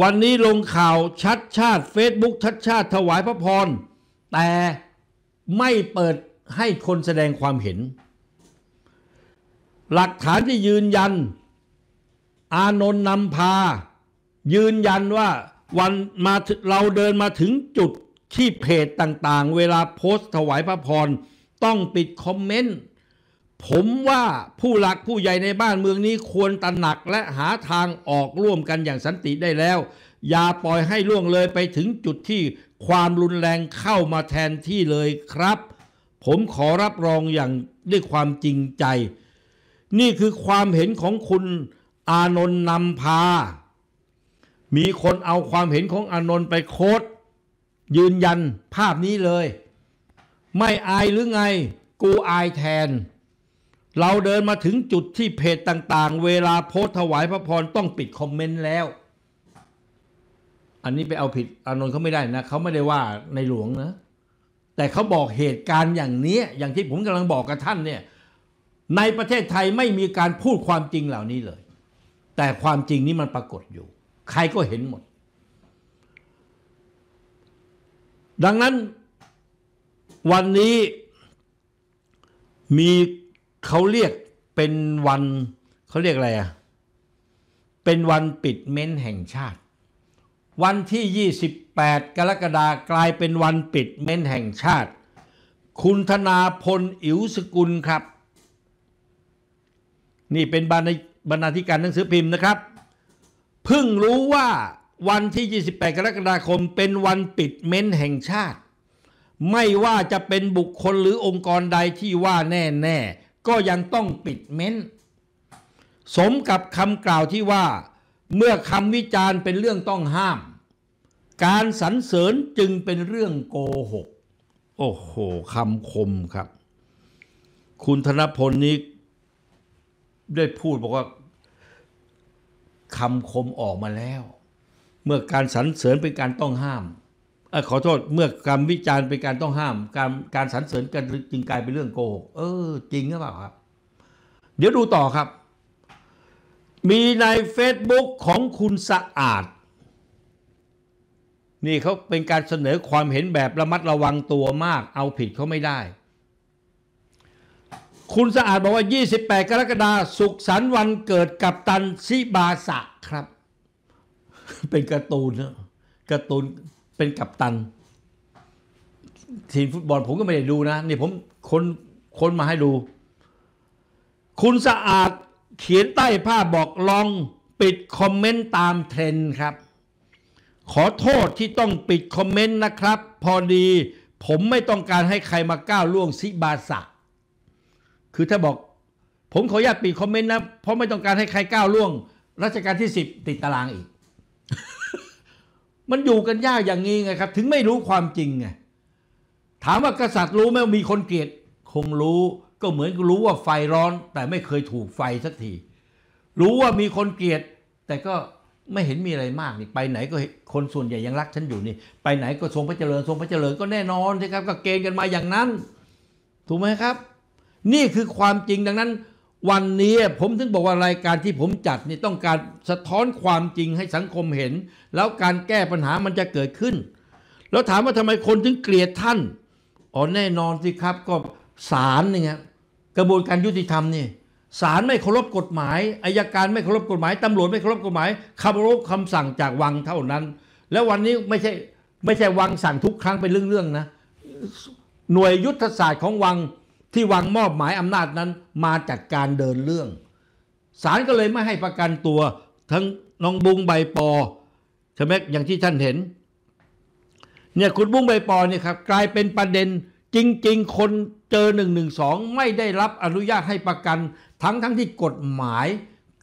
วันนี้ลงข่าวชัดชาติเฟซบุ๊กชัดชาติถวายพระพรแต่ไม่เปิดให้คนแสดงความเห็น หลักฐานที่ยืนยัน อานนท์นำพา ยืนยันว่าวันมาเราเดินมาถึงจุดที่เพจต่าง ๆ เวลาโพสต์ถวายพระพรต้องปิดคอมเมนต์ ผมว่าผู้หลักผู้ใหญ่ในบ้านเมืองนี้ควรตระหนักและหาทางออกร่วมกันอย่างสันติได้แล้ว อย่าปล่อยให้ล่วงเลยไปถึงจุดที่ความรุนแรงเข้ามาแทนที่เลยครับผมขอรับรองอย่างด้วยความจริงใจ นี่คือความเห็นของคุณอานนท์นำพา มีคนเอาความเห็นของอานนท์ไปโคดยืนยันภาพนี้เลย ไม่อายหรือไง กูอายแทน เราเดินมาถึงจุดที่เพจต่าง ๆ เวลาโพสถวายพระพรต้องปิดคอมเมนต์แล้ว อันนี้ไปเอาผิดอานนท์เขาไม่ได้นะเขาไม่ได้ว่าในหลวงนะแต่เขาบอกเหตุการณ์อย่างนี้อย่างที่ผมกำลังบอกกับท่านเนี่ยในประเทศไทยไม่มีการพูดความจริงเหล่านี้เลย แต่ความจริงนี้มันปรากฏอยู่ ใครก็เห็นหมด ดังนั้นวันนี้มีเขาเรียกเป็นวันเขาเรียกอะไรอ่ะเป็นวันปิดเม้นแห่งชาติ วันที่ยี่สิบ8กรกฎาคมกลายเป็นวันปิด เม้น แห่งชาติ คุณธนาพลอิ๋วสกุลครับ นี่เป็นบบรรณาธิการหนังสือพิมพ์นะครับเพิ่งรู้ว่าวันที่ 28 กรกฎาคมเป็นวันปิดเม้น แห่งชาติ ไม่ว่าจะเป็นบุคคลหรือองค์กรใดที่ว่าแน่ๆก็ยังต้องปิดเม้น สมกับคำกล่าวที่ว่า เมื่อคำวิจารณ์เป็นเรื่องต้องห้ามการสรรเสริญจึงเป็นเรื่องโกหกโอ้โหคำคมครับ คุณธนพลนี้ได้พูดบอกว่าคำคมออกมาแล้วเมื่อการสรรเสริญเป็นการต้องห้ามอขอโทษเมื่อการวิจารณ์เป็นการต้องห้ามการการสรรเสริญกันจึงกลายเป็นเรื่องโกหก เออจริงหรือเปล่าครับ เดี๋ยวดูต่อครับ มีใน Facebook ของคุณสะอาดนี่เขาเป็นการเสนอความเห็นแบบระมัดระวังตัวมาก เอาผิดเขาไม่ได้ คุณสะอาดบอกว่า 28 กรกฎาคมสุขสันต์วันเกิดกับตัน ซิบาสะครับ เป็นการ์ตูนนะการ์ตูน เป็นกับตันทีมฟุตบอลผมก็ไม่ได้ดูนะ นี่ผมคนคนมาให้ดู คุณสะอาดเขียนใต้ภาพบอกลอง ปิดคอมเมนต์ตามเทรนด์ครับขอโทษที่ต้องปิดคอมเมนต์นะครับ พอดี ผมไม่ต้องการให้ใครมาก้าวล่วงซิบาสะ คือถ้าบอก ผมขออนุญาตปิดคอมเมนต์นะเพราะไม่ต้องการให้ใครก้าวล่วงรัชกาลที่สิบติดตารางอีก มันอยู่กันยากอย่างนี้ไงครับ ถึงไม่รู้ความจริงไงถามว่ากษัตริย์รู้ไหมมีคนเกลียดคงรู้ ก็เหมือนรู้ว่าไฟร้อน แต่ไม่เคยถูกไฟสักทีรู้ว่ามีคนเกลียดแต่ก็ไม่เห็นมีอะไรมากนี่ไปไหนก็คนส่วนใหญ่ยังรักฉันอยู่นี่ไปไหนก็ทรงพระเจริญทรงพระเจริญก็แน่นอนใช่ครับก็เกณฑ์กันมาอย่างนั้น ถูกไหมครับ นี่คือความจริงดังนั้น วันนี้ผมถึงบอกว่ารายการที่ผมจัดนี่ต้องการสะท้อนความจริงให้สังคมเห็น แล้วการแก้ปัญหามันจะเกิดขึ้นแล้วถามว่าทำไมคนถึงเกลียดท่านอ๋อแน่นอนสิครับก็ศาลนี่ไงกระบวนการยุติธรรมนี่ศาลไม่เคารพกฎหมายอายการไม่เคารพกฎหมายตำรวจไม่เคารพกฎหมายคำรบคำสั่งจากวังเท่านั้น แล้ววันนี้ไม่ใช่ไม่ใช่วังสั่งทุกครั้งเป็นเรื่องๆนะ หน่วยยุทธศาสตร์ของวังที่วังมอบหมายอำนาจนั้นมาจากการเดินเรื่อง ศาลก็เลยไม่ให้ประกันตัว ทั้งน้องบุ้งใบปอใช่ไหมอย่างที่ท่านเห็นเนี่ยคุณบุ้งใบปอเนี่ยครับกลายเป็นประเด็นจริงๆคนเจอหนึ่งหนึ่งสองไม่ได้รับอนุญาตให้ประกันทั้งทั้งที่กฎหมาย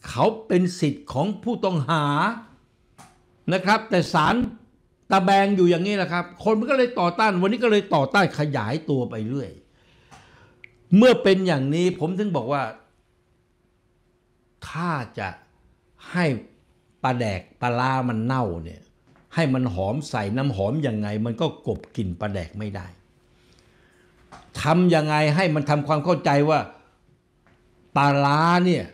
เขาเป็นสิทธิ์ของผู้ต้องหานะครับ แต่ศาลตะแบงอยู่อย่างนี้แหละครับ คนมันก็เลยต่อต้าน วันนี้ก็เลยต่อต้านขยายตัวไปเรื่อยเมื่อเป็นอย่างนี้ผมถึงบอกว่า ถ้าจะให้ปลาแดกปลาลามันเน่าเนี่ยให้มันหอมใส่ น้ำหอมยังไงมันก็กบกลิ่นปลาแดกไม่ได้ทำยังไงให้มันทำความเข้าใจว่าปลาล้าเนี่ย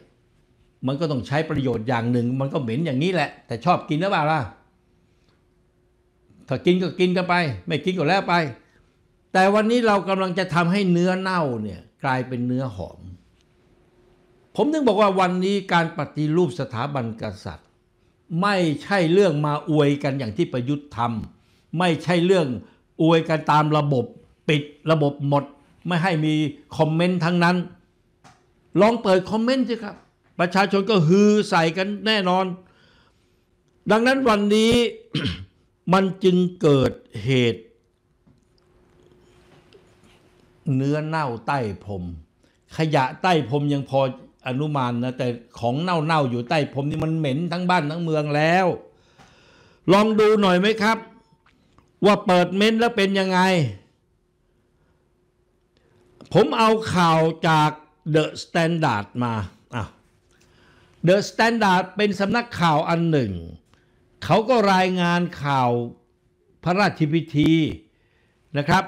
มันก็ต้องใช้ประโยชน์อย่างหนึ่ง มันก็เหม็นอย่างนี้แหละ แต่ชอบกินหรือเปล่าล่ะถ้ากินก็กินกันไป ไม่กินก็แล้วไป แต่วันนี้เรากำลังจะทำให้เนื้อเน่าเนี่ยกลายเป็นเนื้อหอม ผมถึงบอกว่าวันนี้การปฏิรูปสถาบันกษัตริย์ไม่ใช่เรื่องมาอวยกันอย่างที่ประยุทธ์ทำไม่ใช่เรื่องอวยกันตามระบบ ปิดระบบหมด ไม่ให้มีคอมเมนต์ทั้งนั้นลองเปิดคอมเมนต์สิครับประชาชนก็ฮือใส่กันแน่นอน ดังนั้นวันนี้มันจึงเกิดเหตุ เนื้อเน่าใต้พรมขยะใต้พรมยังพออนุมานนะ แต่ของเน่าๆอยู่ใต้พรมนี่มันเหม็นทั้งบ้านทั้งเมืองแล้ว ลองดูหน่อยไหมครับ ว่าเปิดเม้นแล้วเป็นยังไง ผมเอาข่าวจากเดอะสแตนดาร์ดมาอ่ะเดอะสแตนดาร์ดเป็นสำนักข่าวอันหนึ่ง เขาก็รายงานข่าวพระราชพิธีนะครับ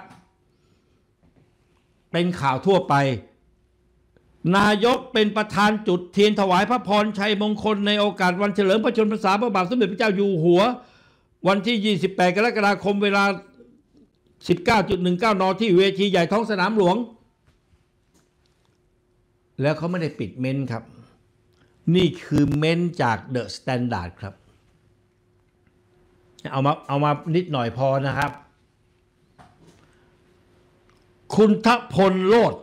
เป็นข่าวทั่วไป นายกเป็นประธานจุด เทียนถวายพระพรชัยมงคล ในโอกาส วันเฉลิมพระชนมพรรษาพระบาทสมเด็จพระเจ้าอยู่หัว วันที่ 28 กรกฎาคมเวลา 19.19 นที่เวทีใหญ่ท้องสนามหลวงแล้วเขาไม่ได้ปิดเม้นครับ นี่คือเม้นจากเดอะสแตนดาร์ดครับเอามาเอามานิดหน่อยพอนะครับ คุณทพลโลด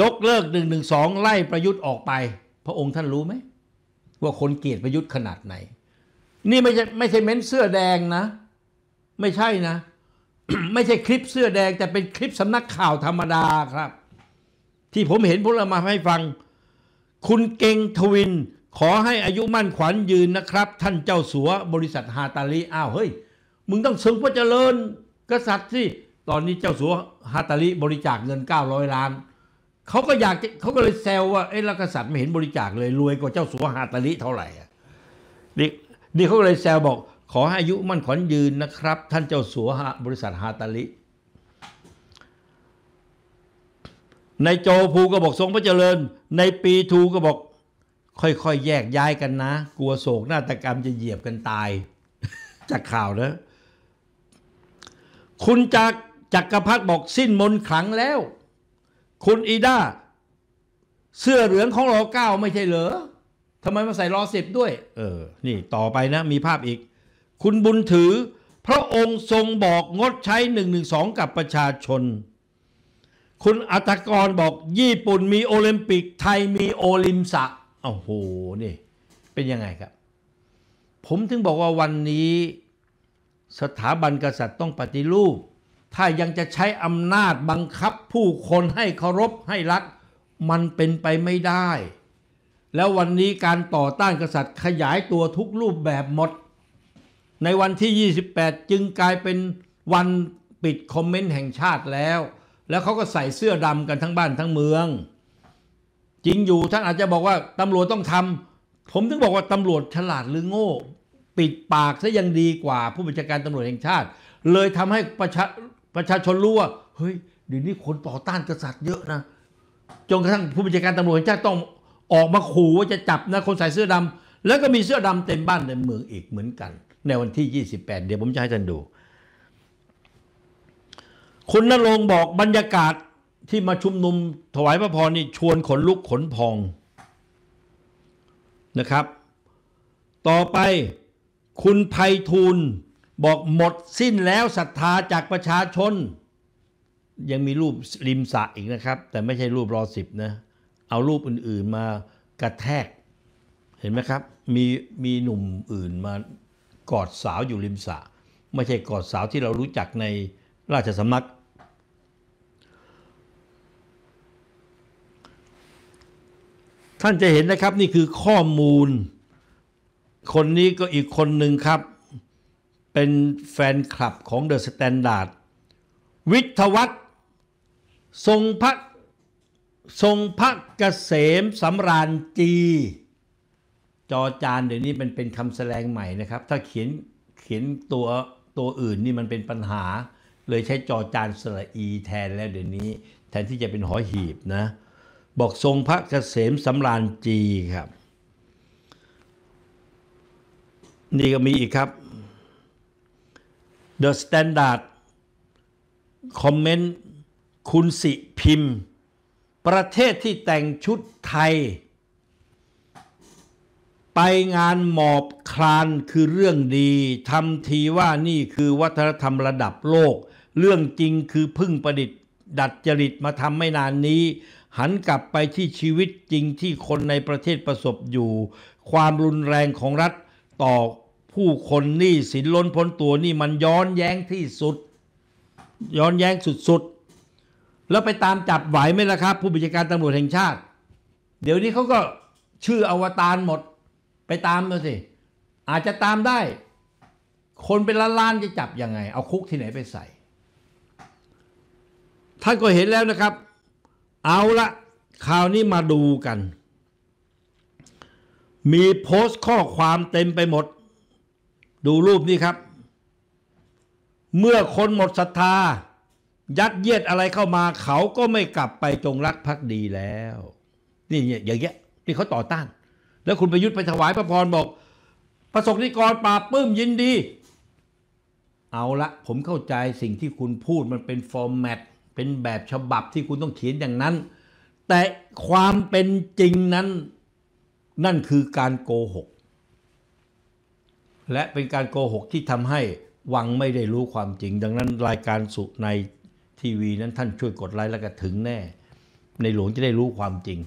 ยกเลิกหนึ่งหนึ่งสองไล่ประยุทธ์ออกไป พระองค์ท่านรู้ไหม ว่าคนเกลียดประยุทธ์ขนาดไหน นี่ไม่ใช่ไม่ใช่เม้นเสื้อแดงนะ ไม่ใช่นะ ไม่ใช่คลิปเสื้อแดง แต่เป็นคลิปสำนักข่าวธรรมดาครับที่ผมเห็นผลมาให้ฟัง คุณเก่งทวิน ขอให้อายุมั่นขวัญยืนนะครับท่านเจ้าสัว บริษัทฮาตาลีอ้าวเฮ้ย มึงต้องสึงพระเจริญกษัตริย์สิตอนนี้เจ้าสัวฮาตาลีบริจาคเงิน900ล้านเขาก็อยากเขาก็เลยแซวว่าไอ้รักษัตริย์ไม่เห็นบริจาคเลยรวยกว่าเจ้าสัวฮาตาลีเท่าไหร่อ่ะนี่นี่เขาก็เลยแซวบอก ขอให้อายุมั่นขวัญยืนนะครับ ท่านเจ้าสัวบริษัทฮาตาลีในโจภูก็บอกทรงพระเจริญ ในปีทูก็บอกค่อยๆแยกย้ายกันนะ กลัวโศกนาฏกรรมจะเหยียบกันตาย จากข่าวนะ คุณจากจักรพัิบอกสิ้นมนขลังแล้ว คุณอีดาเสื้อเหลืองของรอเก้าไม่ใช่เหรอทำไมมาใส่รอสิบด้วย เออ นี่ต่อไปนะ มีภาพอีก คุณบุญถือ พระองค์ทรงบอกงดใช้หนึ่งหนึ่งสองกับประชาชนคุณอัตกรบอก ญี่ปุ่นมีโอลิมปิกไทยมีโอลิมสะโอ้โห นี่ เป็นยังไงครับ ผมถึงบอกว่าวันนี้สถาบันกษัตริย์ต้องปฏิรูป ถ้ายังจะใช้อำนาจบังคับผู้คนให้เคารพให้รักมันเป็นไปไม่ได้ แล้ววันนี้การต่อต้านกษัตริย์ขยายตัวทุกรูปแบบหมด ในวันที่ 28 จึงกลายเป็นวันปิดคอมเมนต์แห่งชาติแล้วแล้วเขาก็ใส่เสื้อดำกันทั้งบ้านทั้งเมืองจริงอยู่ท่านอาจจะบอกว่าตำรวจต้องทำผมถึงบอกว่าตำรวจฉลาดหรือโง่ปิดปากซะยังดีกว่าผู้บัญชาการตำรวจแห่งชาติ เลยทำให้ประชาประชาชนรู้ว่าเฮ้ยเดี๋ยวนี้คนต่อต้านกษัตริย์เยอะนะจนกระทั่งผู้บัญชาการตำรวจแห่งชาติต้อง ออกมาขู่ว่าจะจับนะคนใส่เสื้อดำแล้วก็มีเสื้อดำเต็มบ้านเต็มเมืองอีกเหมือนกัน ในวันที่ 28 เดี๋ยวผมจะให้ท่านดูคุณนรงบอกบรรยากาศที่มาชุมนุม ถวายพระพรนี่ ชวนขนลุกขนพองนะครับ ต่อไปคุณภัยทูลบอกหมดสิ้นแล้วศรัทธาจากประชาชน ยังมีรูปริมสระอีกนะครับ แต่ไม่ใช่รูปรอสิบนะ เอารูปอื่นๆมากระแทกเห็นไหมครับ มีมีหนุ่มอื่นมากอดสาวอยู่ริมสระไม่ใช่กอดสาวที่เรารู้จักในราชสำนักท่านจะเห็นนะครับนี่คือข้อมูล คนนี้ก็อีกคนหนึ่งครับ เป็นแฟนคลับของเดอะสแตนดาร์ดวิทวัตทรงพระทรงพระเกษมสำราญจี จอจานเดี๋ยวนี้มันเป็นคำแสดงใหม่นะครับ ถ้าเขียนเขียนตัวตัวอื่นนี่มันเป็นปัญหา เลยใช้จอจานสระอีแทนแล้วเดี๋ยวนี้ แทนที่จะเป็นหอหีบนะบอกทรงพระเกษมสำราญจีครับ นี่ก็มีอีกครับ The Standard คอมเมนต์คุณสิพิมพ์ ประเทศที่แต่งชุดไทย ไปงานหมอบคลานคือเรื่องดีทำทีว่านี่คือวัฒนธรรมระดับโลก เรื่องจริงคือพึ่งประดิษฐ์ดัดจริตมาทำไม่นานนี้หันกลับไปที่ชีวิตจริงที่คนในประเทศประสบอยู่ ความรุนแรงของรัฐต่อผู้คนนี่สินล้นพ้นตัวนี่มันย้อนแย้งที่สุด ย้อนแย้งสุดๆแล้วไปตามจับไหวไหมล่ะครับ ผู้บัญชาการตำรวจแห่งชาติ เดี๋ยวนี้เขาก็ชื่ออวตารหมดไปตามมาสิ อาจจะตามได้ คนเป็นล้านๆจะจับยังไงเอาคุกที่ไหนไปใส่ท่านก็เห็นแล้วนะครับเอาละคราวนี้มาดูกัน มีโพสต์ข้อความเต็มไปหมด ดูรูปนี้ครับ เมื่อคนหมดศรัทธา ยัดเยียดอะไรเข้ามา เขาก็ไม่กลับไปจงรักภักดีแล้ว นี่อย่างเงี้ยที่เขาต่อต้าน แล้วคุณประยุทธ์ไปถวายพระพรบอก ประสบนิกรปราบปื้มยินดี เอาละ ผมเข้าใจสิ่งที่คุณพูดมันเป็นฟอร์แมตเป็นแบบฉบับที่คุณต้องเขียนอย่างนั้น แต่ความเป็นจริงนั้นนั่นคือการโกหก และเป็นการโกหกที่ทำให้วังไม่ได้รู้ความจริง ดังนั้นรายการสุในทีวีนั้นท่านช่วยกดไลค์แล้วก็ถึงแน่ ในหลวงจะได้รู้ความจริง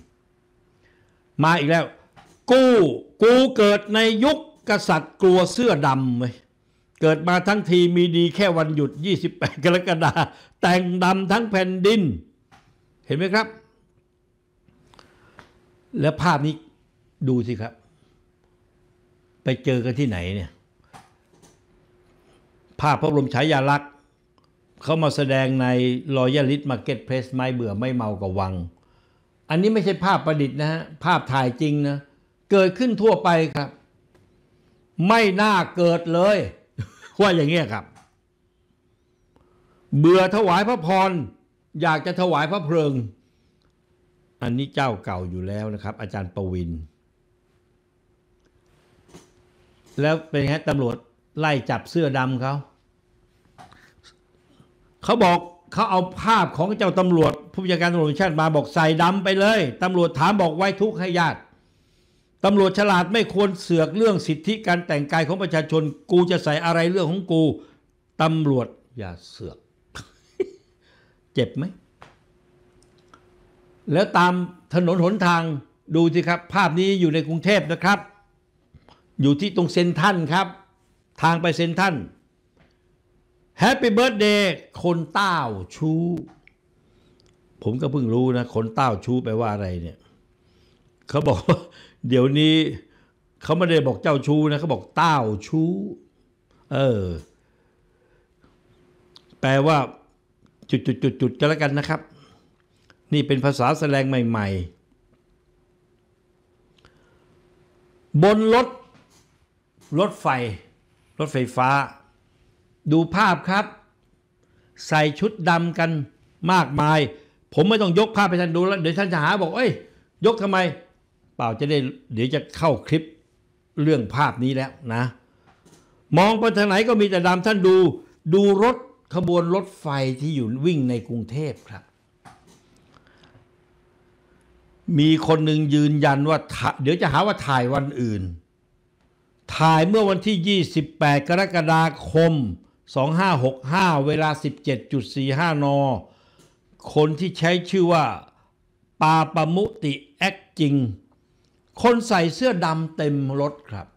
มาอีกแล้ว กูกูเกิดในยุคกษัตริย์กลัวเสื้อดำไหมเกิดมาทั้งทีมีดีแค่วันหยุด28กรกฎาแต่งดำทั้งแผ่นดิน เห็นไหมครับ แล้วภาพนี้ดูสิครับ ไปเจอกันที่ไหนเนี่ย ภาพพระบรมฉายาลักษณ์เขามาแสดงในรอยัลลิสมาร์เก็ตเพลสไม่เบื่อไม่เมากับวัง อันนี้ไม่ใช่ภาพประดิษฐ์นะฮะ ภาพถ่ายจริงนะ เกิดขึ้นทั่วไปครับ ไม่น่าเกิดเลยว่าอย่างเงี้ยครับเบื่อถวายพระพรอยากจะถวายพระเพลิงอันนี้เจ้าเก่าอยู่แล้วนะครับ อาจารย์ประวิน แล้วเป็นไงตำรวจไล่จับเสื้อดำเขาเขาบอกเขาเอาภาพของเจ้าตำรวจผู้บัญชาการตำรวจชาติมาบอกใส่ดำไปเลยตำรวจถามบอกไว้ทุกข์ให้ญาติตำรวจฉลาดไม่ควรเสือกเรื่องสิทธิการแต่งกายของประชาชน กูจะใส่อะไรเรื่องของกู ตำรวจอย่าเสือก เจ็บไหม แล้วตามถนนหนทางดูสิครับ ภาพนี้อยู่ในกรุงเทพนะครับ อยู่ที่ตรงเซนทันครับ ทางไปเซนทันแฮปปี้เบิร์ดเดย์คนเต้าชู ผมก็เพิ่งรู้นะ คนเต้าชูไแปลว่าอะไรเนี่ยเขาบอกว่าเดี๋ยวนี้ เขาไม่ได้บอกเจ้าชู้นะเขาบอกเต้าชู้เออแปลว่าจุดจุดจุดจุดก็แล้วกันนะครับ นี่เป็นภาษาแสดงใหม่ ๆ บนรถ รถไฟ รถไฟฟ้า ดูภาพครับ ใส่ชุดดำกันมากมาย ผมไม่ต้องยกภาพไปท่านดูแล้ว เดี๋ยวท่านจะหา บอกเอ้ยยกทำไมเปล่าจะได้ เดี๋ยวจะเข้าคลิปเรื่องภาพนี้แล้วนะ มองไปทางไหนก็มีแต่ดำท่านดูดูรถขบวนรถไฟที่อยู่วิ่งในกรุงเทพครับ มีคนหนึ่งยืนยันว่า เดี๋ยวจะหาว่าถ่ายวันอื่น ถ่ายเมื่อวันที่ 28 กรกฎาคม 2565 เวลา 17.45 น คนที่ใช้ชื่อว่าปาปมุติแอคจริงคนใส่เสื้อดำเต็มรถครับ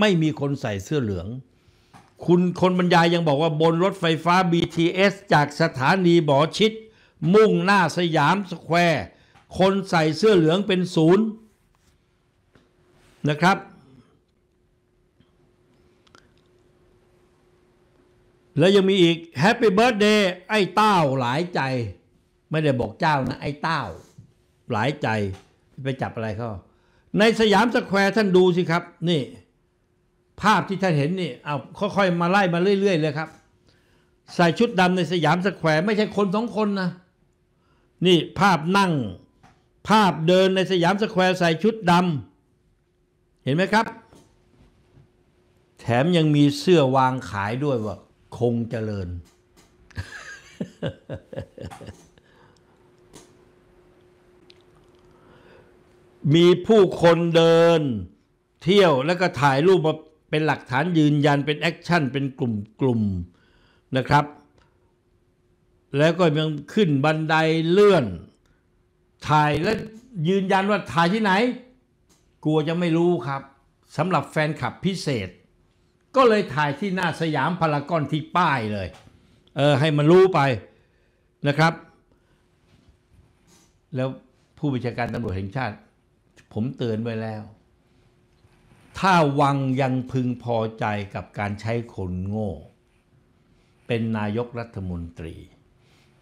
ไม่มีคนใส่เสื้อเหลือง คุณคนบรรยายยังบอกว่าบนรถไฟฟ้า BTS จากสถานีบอชิดมุ่งหน้าสยามสแควร์คนใส่เสื้อเหลืองเป็นศูนย์นะครับ แล้วยังมีอีกแฮปปี้เบิร์ดเดย์ไอ้เต้าหลายใจ ไม่ได้บอกเจ้านะ ไอ้เต้า หลายใจไปจับอะไรเขาในสยามสแควร์ท่านดูสิครับ นี่ ภาพที่ท่านเห็นนี่เอาค่อยๆมาไล่มาเรื่อย ๆ เลยครับ ใส่ชุดดำในสยามสแควร์ไม่ใช่คนสองคนนะนี่ภาพนั่ง ภาพเดินในสยามสแควร์ใส่ชุดดำเห็นไหมครับ แถมยังมีเสื้อวางขายด้วยว่าคงเจริญมีผู้คนเดินเที่ยวแล้วก็ถ่ายรูปมาเป็นหลักฐานยืนยันเป็นแอคชั่นเป็นกลุ่มกลุ่มนะครับ แล้วก็ยังขึ้นบันไดเลื่อน ถ่ายและยืนยันว่าถ่ายที่ไหน กลัวจะไม่รู้ครับสำหรับแฟนคลับพิเศษ ก็เลยถ่ายที่หน้าสยามพารากอนที่ป้ายเลย เออให้มันรู้ไปนะครับ แล้วผู้บัญชาการตำรวจแห่งชาติผมเตือนไว้แล้ว ถ้าวังยังพึงพอใจกับการใช้คนโง่ เป็นนายกรัฐมนตรี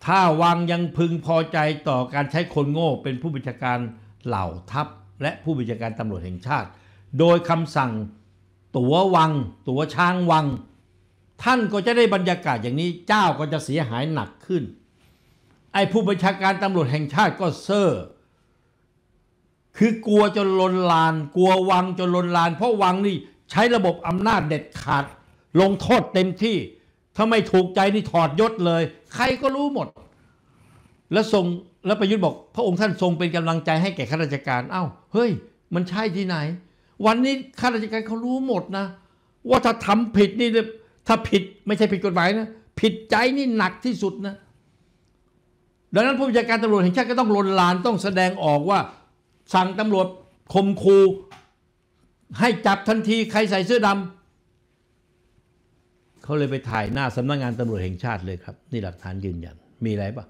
ถ้าวังยังพึงพอใจต่อการใช้คนโง่ เป็นผู้บัญชาการเหล่าทัพ และผู้บัญชาการตำรวจแห่งชาติ โดยคำสั่ง ตัววังตัวช้างวัง ท่านก็จะได้บรรยากาศอย่างนี้ เจ้าก็จะเสียหายหนักขึ้นไอ้ผู้บัญชาการตำรวจแห่งชาติก็เซอร์คือกลัวจนลนลาน กลัววังจนลนลาน เพราะวังนี่ใช้ระบบอำนาจเด็ดขาด ลงโทษเต็มที่ถ้าไม่ถูกใจนี่ถอดยศเลย ใครก็รู้หมด แล้วทรงแล้วประยุทธ์บอกพระองค์ท่านทรงเป็นกำลังใจให้แก่ข้าราชการเอา้า เฮ้ย มันใช่ที่ไหน วันนี้ข้าราชการเขารู้หมดนะว่าถ้าทำผิดนี่ ถ้าผิดไม่ใช่ผิดกฎหมายนะ ผิดใจนี่หนักที่สุดนะ ดังนั้นผู้บัญชาการตำรวจแห่งชาติ ก็ต้องลนลานต้องแสดงออกว่าสั่งตำรวจคมคู ให้จับทันทีใครใส่เสื้อดำเขาเลยไปถ่ายหน้าสำนักงงานตำรวจแห่งชาติเลยครับ นี่หลักฐานยืนยันมีอะไรปะ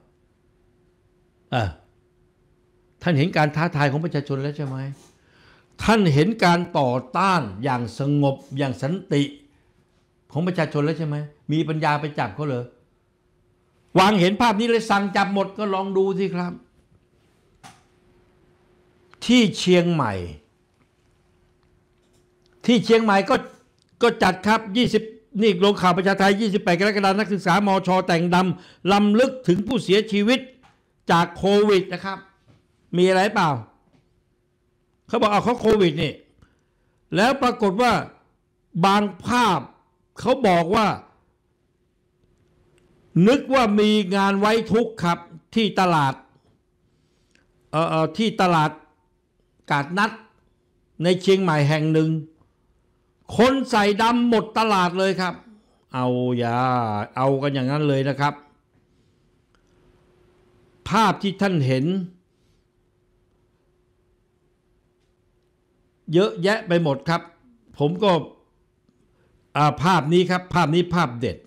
อ่าท่านเห็นการท้าทายของประชาชนแล้วใช่ไหมท่านเห็นการต่อต้านอย่างสงบอย่างสันติ ของประชาชนแล้วใช่ไหมมีปัญญาไปจับเขาเหรอวางเห็นภาพนี้เลยสั่งจับหมด ก็ลองดูสิครับที่เชียงใหม่ ที่เชียงใหม่ก็ก็จัดครับ 20 นี่ลงข่าวประชาไทย 28 กรกฎาคมนักศึกษามอชอแต่งดำลำลึกถึงผู้เสียชีวิตจากโควิดนะครับ มีอะไรเปล่าเขาบอกเอาเขาโควิดนี่ แล้วปรากฏว่าบางภาพเขาบอกว่า นึกว่ามีงานไว้ทุกครับที่ตลาดเอ่อที่ตลาดกาดนัดในเชียงใหม่แห่งหนึ่ง คนใส่ดำหมดตลาดเลยครับ เอาอย่าเอากันอย่างนั้นเลยนะครับ ภาพที่ท่านเห็น เยอะแยะไปหมดครับ ผมก็ภาพนี้ครับ ภาพนี้ภาพเด็ด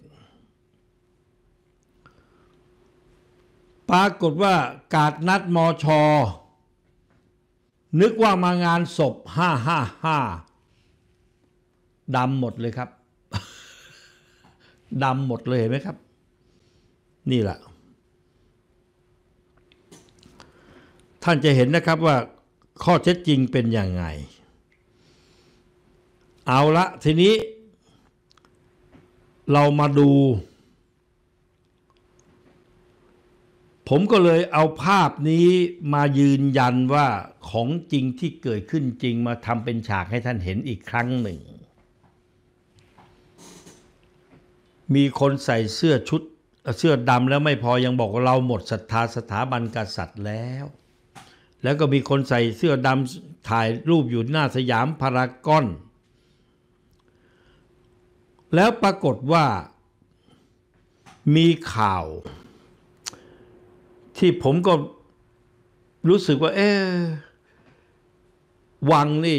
ปรากฏว่ากาดนัดมอชอนึกว่ามางานศพห้าห้าห้าดำหมดเลยครับ ดำหมดเลยเห็นไหมครับ นี่แหละ ท่านจะเห็นนะครับว่า ข้อเท็จจริงเป็นอย่างไง เอาละ ทีนี้ เรามาดูผมก็เลยเอาภาพนี้มายืนยันว่าของจริงที่เกิดขึ้นจริงมาทำเป็นฉากให้ท่านเห็นอีกครั้งหนึ่ง มีคนใส่เสื้อชุดเสื้อดำแล้วไม่พอยังบอกว่าเราหมดศรัทธาสถาบันกษัตริย์แล้ว แล้วก็มีคนใส่เสื้อดำถ่ายรูปอยู่หน้าสยามพารากอน แล้วปรากฏว่ามีข่าวที่ผมก็รู้สึกว่า เอ๊วังนี่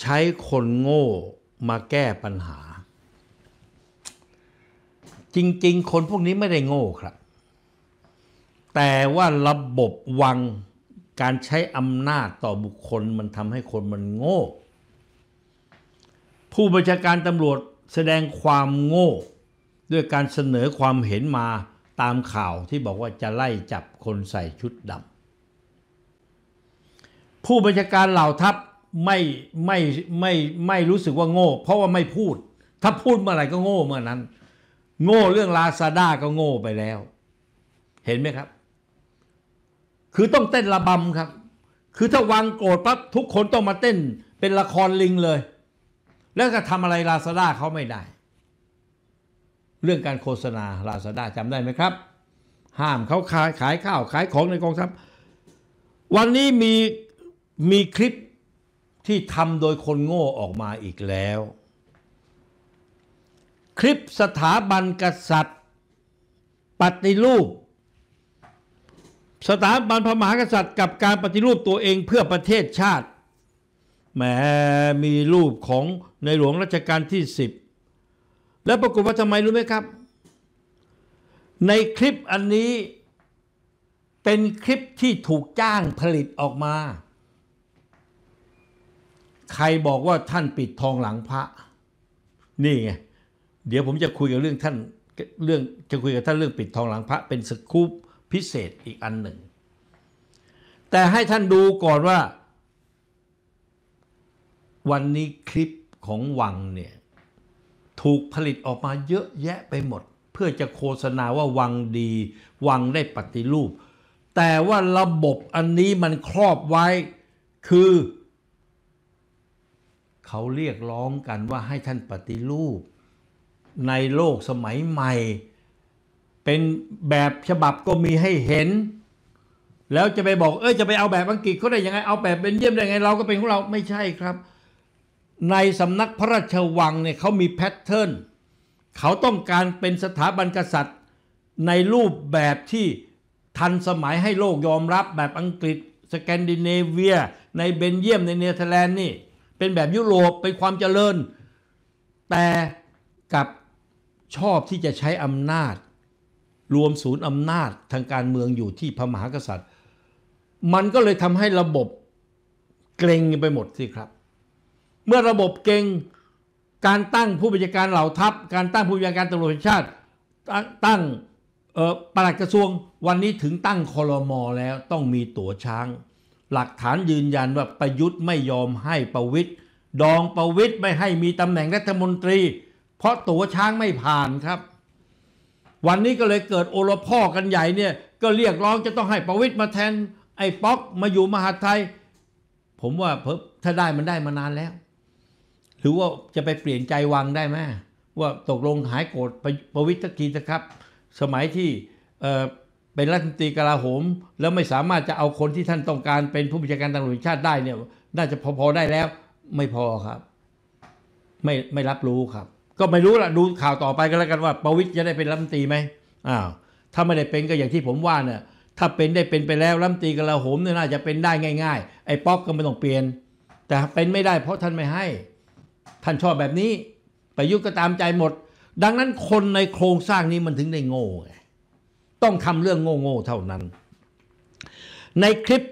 ใช้คนโง่มาแก้ปัญหา จริงๆ คนพวกนี้ไม่ได้โง่ครับ แต่ว่าระบบวังการใช้อำนาจต่อบุคคลมันทำให้คนมันโง่ ผู้บัญชาการตำรวจแสดงความโง่ ด้วยการเสนอความเห็นมาตามข่าวที่บอกว่าจะไล่จับคนใส่ชุดดำ ผู้บัญชาการเหล่าทัพไม่ไม่ไม่ไม่รู้สึกว่าโง่เพราะว่าไม่พูด ถ้าพูดเมื่อไหร่ก็โง่เมื่อนั้น โง่เรื่องลาซาด้า ก็โง่ไปแล้ว เห็นไหมครับ คือต้องเต้นระบำครับ คือถ้าวางโกรธปั๊บทุกคนต้องมาเต้นเป็นละครลิงเลย แล้วก็ทำอะไรลาซาด้าเขาไม่ได้เรื่องการโฆษณาลาซาด้าจำได้ไหมครับ ห้ามเขาขายขายข้าวขายของในกองทัพ วันนี้มีมีคลิปที่ทำโดยคนโง่ออกมาอีกแล้ว คลิปสถาบันกษัตริย์ปฏิรูป สถาบันพระมหากษัตริย์กับการปฏิรูปตัวเองเพื่อประเทศชาติแหมมีรูปของในหลวงรัชกาลที่สิบแล้วปรากฏว่าทำไมรู้ไหมครับ ในคลิปอันนี้เป็นคลิปที่ถูกจ้างผลิตออกมา ใครบอกว่าท่านปิดทองหลังพระ นี่ไงเดี๋ยวผมจะคุยกับเรื่องท่านเรื่องจะคุยกับท่านเรื่องปิดทองหลังพระ เป็นสกู๊ปพิเศษอีกอันหนึ่ง แต่ให้ท่านดูก่อนว่าวันนี้คลิปของวังเนี่ยถูกผลิตออกมาเยอะแยะไปหมด เพื่อจะโฆษณาว่าวังดี วังได้ปฏิรูป แต่ว่าระบบอันนี้มันครอบไว้คือ เขาเรียกร้องกันว่าให้ท่านปฏิรูป ในโลกสมัยใหม่ เป็นแบบฉบับก็มีให้เห็น แล้วจะไปบอกเออจะไปเอาแบบอังกฤษเขาได้ยังไง เอาแบบเ็นเยียมได้ไง เราก็เป็นของเราไม่ใช่ครับในสำนักพระราชวังเนี่ยเขามีแพทเทิร์นเขาต้องการเป็นสถาบันกษัตริย์ในรูปแบบที่ทันสมัยให้โลกยอมรับแบบอังกฤษ สแกนดิเนเวีย ในเบนเยียมในเนเธอร์แลนด์นี่ เป็นแบบยุโรปเป็นความเจริญ แต่กับชอบที่จะใช้อำนาจ รวมศูนย์อำนาจทางการเมืองอยู่ที่พระมหากษัตริย์ มันก็เลยทำให้ระบบเกรงไปหมดสิครับเมื่อระบบเก่งการตั้งผู้บัญชาการเหล่าทัพ การตั้งผู้บัญชาการตำรวจชาติ ตั้งปลัดกระทรวงวันนี้ถึงตั้งคอมอแล้วต้องมีตั๋วช้าง หลักฐานยืนยันว่าประยุทธ์ไม่ยอมให้ประวิทย์ดองประวิทย์ไม่ให้มีตำแหน่งรัฐมนตรี เพราะตั๋วช้างไม่ผ่านครับ วันนี้ก็เลยเกิดโอรพ่อกันใหญ่เนี่ย ก็เรียกร้องจะต้องให้ประวิทย์มาแทนไอ้ป๊อกมาอยู่มหาไทย ผมว่าเพิ่ถ้าได้มันได้มานานแล้วหรือว่าจะไปเปลี่ยนใจวังได้ไหมว่าตกลงหายโกรธประวิตรกีนะครับ สมัยที่เป็นรัฐมนตรีกลาโหม แล้วไม่สามารถจะเอาคนที่ท่านต้องการเป็นผู้บัญชาการตำรวจชาติได้เนี่ยน่าจะพอๆได้แล้ว ไม่พอครับ ไม่ไม่รับรู้ครับ ก็ไม่รู้ละดูข่าวต่อไปก็แล้วกันว่าประวิตรจะได้เป็นรัฐมนตรีไหมอ้าวถ้าไม่ได้เป็นก็อย่างที่ผมว่าเนี่ยถ้าเป็นได้เป็นไปแล้วรัฐมนตรีกลาโหมเนี่ยน่าจะเป็นได้ง่าย ๆ ไอ้ป๊อกก็ไม่ต้องเปลี่ยน แต่เป็นไม่ได้ เพราะท่านไม่ให้ท่านชอบแบบนี้ ประยุทธ์ก็ตามใจหมด ดังนั้นคนในโครงสร้างนี้มันถึงได้โง่ไงต้องทำเรื่องโง่ๆ เท่านั้น ในคลิป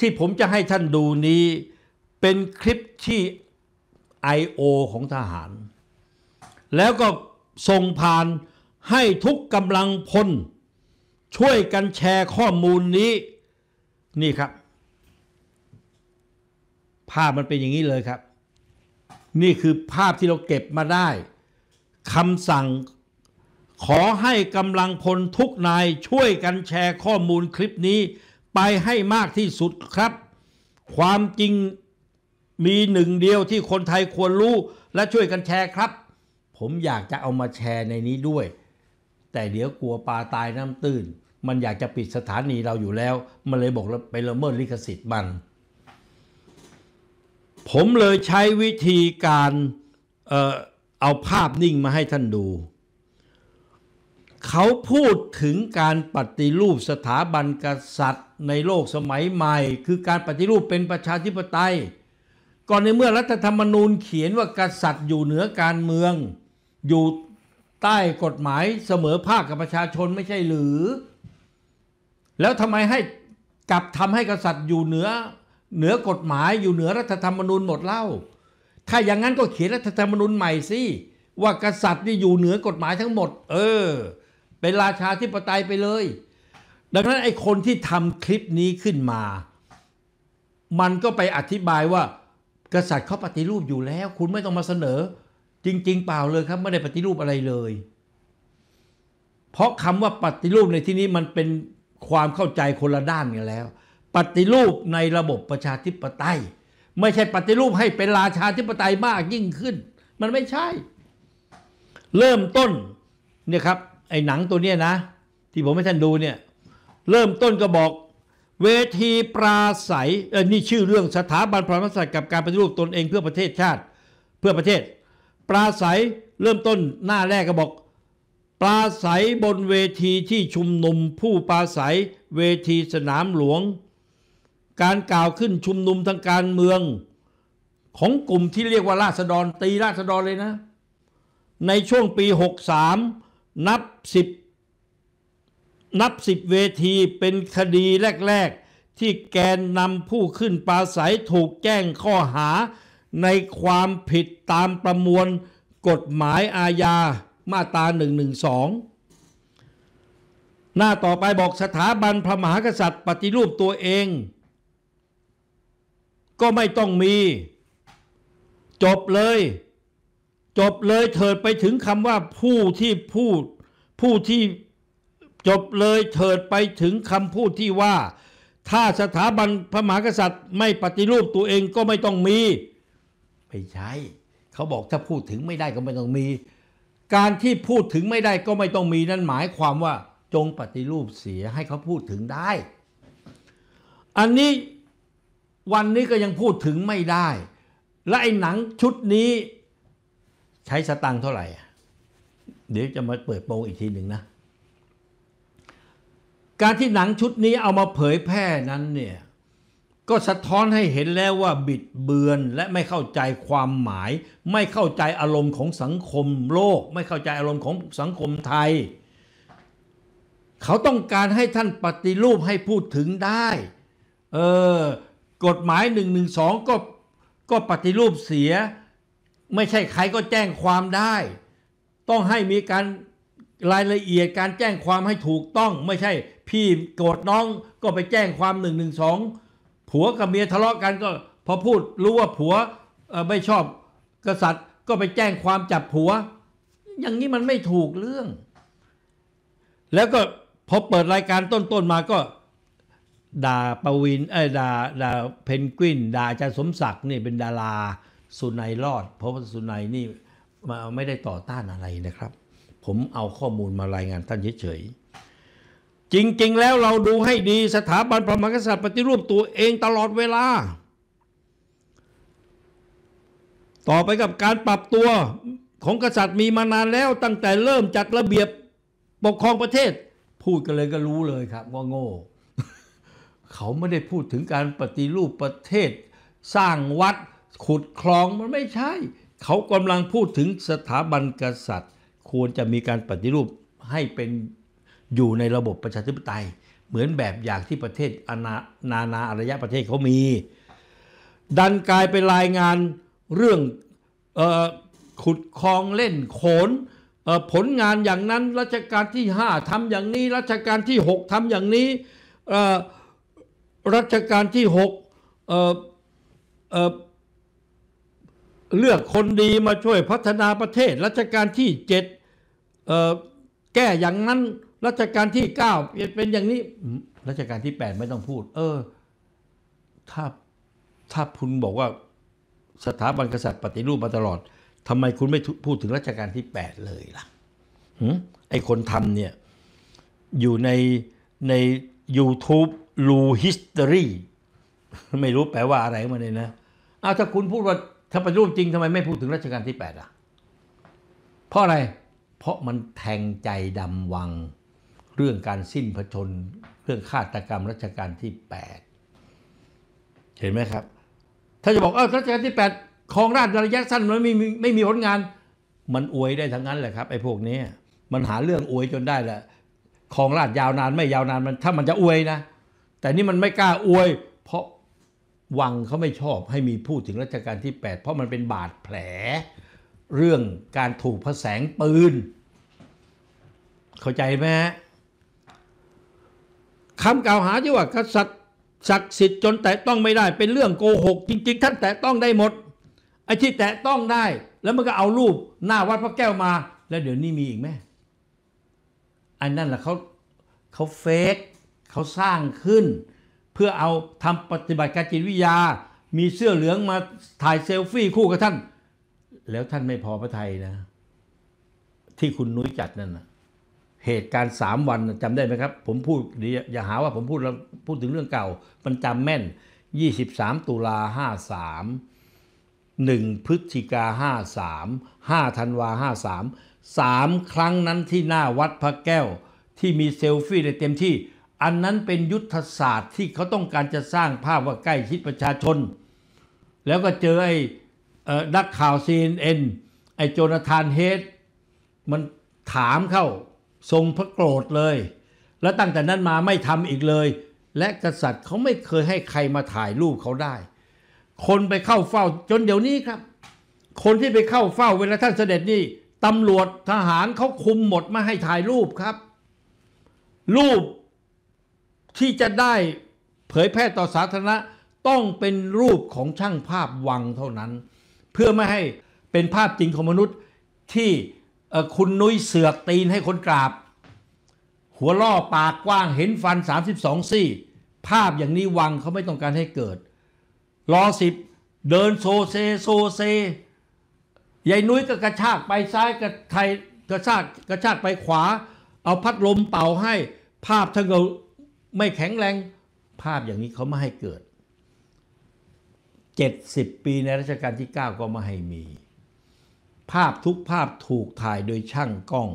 ที่ผมจะให้ท่านดูนี้ เป็นคลิปที่ I.O. ของทหาร แล้วก็ส่งผ่านให้ทุกกำลังพล ช่วยกันแชร์ข้อมูลนี้ นี่ครับ ภาพมันเป็นอย่างนี้เลยครับนี่คือภาพที่เราเก็บมาได้คำสั่ง ขอให้กำลังพลทุกนายช่วยกันแชร์ข้อมูลคลิปนี้ ไปให้มากที่สุดครับ ความจริงมีหนึ่งเดียวที่คนไทยควรรู้ และช่วยกันแชร์ครับ ผมอยากจะเอามาแชร์ในนี้ด้วย แต่เดี๋ยวกลัวปลาตายน้ำตื้นมันอยากจะปิดสถานีเราอยู่แล้ว มันเลยบอกไปละเมิดลิขสิทธิ์มันผมเลยใช้วิธีการเออเอาภาพนิ่งมาให้ท่านดู เขาพูดถึงการปฏิรูปสถาบันกษัตริย์ในโลกสมัยใหม่ คือการปฏิรูปเป็นประชาธิปไตยก่อนในเมื่อรัฐธรรมนูญเขียนว่ากษัตริย์อยู่เหนือการเมือง อยู่ใต้กฎหมายเสมอภาคกับประชาชนไม่ใช่หรือ แล้วทำไมให้กลับทำให้กษัตริย์อยู่เหนือเหนือกฎหมายอยู่เหนือรัฐธรรมนูญหมดเล่าถ้าอย่างนั้นก็เขียนรัฐธรรมนูญใหม่สิว่ากษัตริย์นี่อยู่เหนือกฎหมายทั้งหมดเออ เป็นราชาธิปไตยไปเลย ดังนั้นไอ้คนที่ทำคลิปนี้ขึ้นมา มันก็ไปอธิบายว่า กษัตริย์เขาปฏิรูปอยู่แล้ว คุณไม่ต้องมาเสนอ จริงๆ เปล่าเลยครับไม่ได้ปฏิรูปอะไรเลย เพราะคำว่าปฏิรูปในที่นี้มันเป็นความเข้าใจคนละด้านกันแล้วปฏิรูปในระบบประชาธิปไตย ไม่ใช่ปฏิรูปให้เป็นราชาธิปไตยมากยิ่งขึ้น มันไม่ใช่ เริ่มต้น เนี่ยครับไอ้หนังตัวเนี้ยนะ ที่ผมให้ท่านดูเนี่ย เริ่มต้นก็บอก เวทีปราศัยเออนี่ชื่อเรื่องสถาบันพระมหากษัตริย์กับการปฏิรูปตนเองเพื่อประเทศชาติเพื่อประเทศปราศัยเริ่มต้นหน้าแรกก็บอก ปราศัยบนเวทีที่ชุมนุมผู้ปราศัย เวทีสนามหลวงการกล่าวขึ้นชุมนุมทางการเมือง ของกลุ่มที่เรียกว่าราษฎรตีราษฎรเลยนะ ในช่วงปี 63 นับ 10 นับ 10 เวทีเป็นคดีแรกๆ ที่แกนนำผู้ขึ้นปราศัยถูกแจ้งข้อหาในความผิดตามประมวลกฎหมายอาญามาตรา 112 หน้าต่อไปบอกสถาบันพระมหากษัตริย์ ปฏิรูปตัวเองก็ไม่ต้องมี จบเลย จบเลยเถิดไปถึงคำว่าผู้ที่พูดผู้ที่จบเลยเถิดไปถึงคำพูดที่ว่า ถ้าสถาบันพระมหากษัตริย์ ไม่ปฏิรูปตัวเองก็ไม่ต้องมี ไม่ใช่ เขาบอกถ้าพูดถึงไม่ได้ก็ไม่ต้องมี การที่พูดถึงไม่ได้ก็ไม่ต้องมีนั่นหมายความว่าจงปฏิรูปเสียให้เขาพูดถึงได้ อันนี้วันนี้ก็ยังพูดถึงไม่ได้ และไอ้หนังชุดนี้ใช้สตังค์เท่าไหร่ เดี๋ยวจะมาเปิดโปงอีกทีหนึ่งนะ การที่หนังชุดนี้เอามาเผยแพร่นั้นเนี่ยก็สะท้อนให้เห็นแล้วว่าบิดเบือนและไม่เข้าใจความหมาย ไม่เข้าใจอารมณ์ของสังคมโลก ไม่เข้าใจอารมณ์ของสังคมไทย เขาต้องการให้ท่านปฏิรูปให้พูดถึงได้ เออกฎหมาย 112 ก็ก็ปฏิรูปเสีย ไม่ใช่ใครก็แจ้งความได้ ต้องให้มีการรายละเอียดการแจ้งความให้ถูกต้อง ไม่ใช่ พี่โกรธน้องก็ไปแจ้งความ 112 ผัวกับเมียทะเลาะกันก็พอพูดรู้ว่าผัว ไม่ชอบ กษัตริย์ ก็ไปแจ้งความจับผัว อย่างนี้มันไม่ถูกเรื่อง แล้วก็พอเปิดรายการต้นๆมาก็ด่าปวินเอ้ด่าด่าเพนกวินด่าจารสมศักดิ์นี่เป็นดาราสุนัยรอด เพราะว่าสุนัยนี่มาไม่ได้ต่อต้านอะไรนะครับ ผมเอาข้อมูลมารายงานท่านเฉยๆจริงๆแล้วเราดูให้ดีสถาบันพระมหากษัตริย์ปฏิรูปตัวเองตลอดเวลา ต่อไปกับการปรับตัวของกษัตริย์มีมานานแล้วตั้งแต่เริ่มจัดระเบียบปกครองประเทศ พูดกันเลยก็รู้เลยครับ ว่าโง่เขาไม่ได้พูดถึงการปฏิรูปประเทศสร้างวัดขุดคลองมันไม่ใช่ เขากำลังพูดถึงสถาบันกษัตริย์ ควรจะมีการปฏิรูปให้เป็นอยู่ในระบบประชาธิปไตย เหมือนแบบอย่างที่ประเทศนานานาอารยะประเทศเขามี ดันกลายเป็นรายงานเรื่องออขุดคลองเล่นโขนผลงานอย่างนั้นรัชกาลที่5ทำอย่างนี้รัชกาลที่ 6 ทำอย่างนี้รัชกาลที่หกเเเลือกคนดีมาช่วยพัฒนาประเทศ รัชกาลที่เจ็ดแก้อย่างนั้น รัชกาลที่เก้าเป็นอย่างนี้รัชกาลที่แปดไม่ต้องพูด เออ ถ้าถ้าคุณบอกว่าสถาบันกษัตริย์ปฏิรูปมาตลอด ทำไมคุณไม่พูดถึงรัชกาลที่ 8 เลยล่ะไอคนทำเนี่ย อยู่ในใน YouTube ลูฮิสตอรีไม่รู้แปลว่าอะไรมาเลยนะเอาถ้าคุณพูดว่าถ้าป็นรูปจริงทำไมไม่พูดถึงรัชกาลที่8อ่ะเพราะอะไรเพราะมันแทงใจดำวัง เรื่องการสิ้นพระชน เรื่องฆาตกรรมรัชกาลที่ 8 เห็นไหมครับ ถ้าจะบอกเออรัชกาลที่8ครองราชระยะสั้นมันไม่มีไม่มีผลงาน มันอวยได้ทั้งนั้นแหละครับ ไอ้พวกนี้มันหาเรื่องอวยจนได้แหละครองราชยาวนานไม่ยาวนานมันถ้ามันจะอวยนะแต่นี่มันไม่กล้าอวย เพราะวังเขาไม่ชอบให้มีพูดถึงรัชกาลที่ 8 เพราะมันเป็นบาดแผล เรื่องการถูกพระแสงปืน เข้าใจไหมคำกล่าวหาที่ว่ากษัตริย์ศักดิ์สิทธิ์จนแตะต้องไม่ได้ เป็นเรื่องโกหก จริงๆท่านแตะต้องได้หมดไอ้ที่แตะต้องได้ แล้วมันก็เอารูปหน้าวัดพระแก้วมา แล้วเดี๋ยวนี้มีอีกไหมอันนั่นแหละเขาเขาเฟกเขาสร้างขึ้นเพื่อเอาทำปฏิบัติการจิตวิทยา มีเสื้อเหลืองมาถ่ายเซลฟี่คู่กับท่าน แล้วท่านไม่พอพระไทยนะ ที่คุณนุ้ยจัดนั่นนะเหตุการณ์สามวันจำได้ไหมครับผมพูดอย่าหาว่าผมพูดแล้วพูดถึงเรื่องเก่ามันจำแม่น 23 ตุลาห้าสามหนึ่งพฤศจิกาห้าสามห้าธันวาห้าสามสามครั้งนั้นที่หน้าวัดพระแก้ว ที่มีเซลฟี่ได้เต็มที่อันนั้นเป็นยุทธศาสตร์ที่เขาต้องการจะสร้างภาพว่าใกล้ชิดประชาชน แล้วก็เจอไอ้นักข่าว CNN ไอ้โจนาธานเฮดมันถามเข้าทรงพระโกรธเลย แล้วตั้งแต่นั้นมาไม่ทำอีกเลย และกษัตริย์เขาไม่เคยให้ใครมาถ่ายรูปเขาได้ คนไปเข้าเฝ้าจนเดี๋ยวนี้ครับ คนที่ไปเข้าเฝ้าเวลาท่านเสด็จนี่ตำรวจทหารเขาคุมหมดมาให้ถ่ายรูปครับ รูปที่จะได้เผยแพร่ต่อสาธารณะต้องเป็นรูปของช่างภาพวังเท่านั้น เพื่อไม่ให้เป็นภาพจริงของมนุษย์ที่คุณนุ้ยเสือกตีนให้คนกราบ หัวล่อปากกว้างเห็นฟัน 32ซี่ ภาพอย่างนี้วังเขาไม่ต้องการให้เกิดล้อสิบเดินโซเซ โซเซยายนุ้ยก็กระชากไปซ้ายกระไทยกระชากกระชากไปขวา เอาพัดลมเป่าให้ภาพทั้งไม่แข็งแรงภาพอย่างนี้เขาไม่ให้เกิด70ปีในรัชกาลที่9ก็ไม่ให้มี ภาพทุกภาพถูกถ่ายโดยช่างกล้อง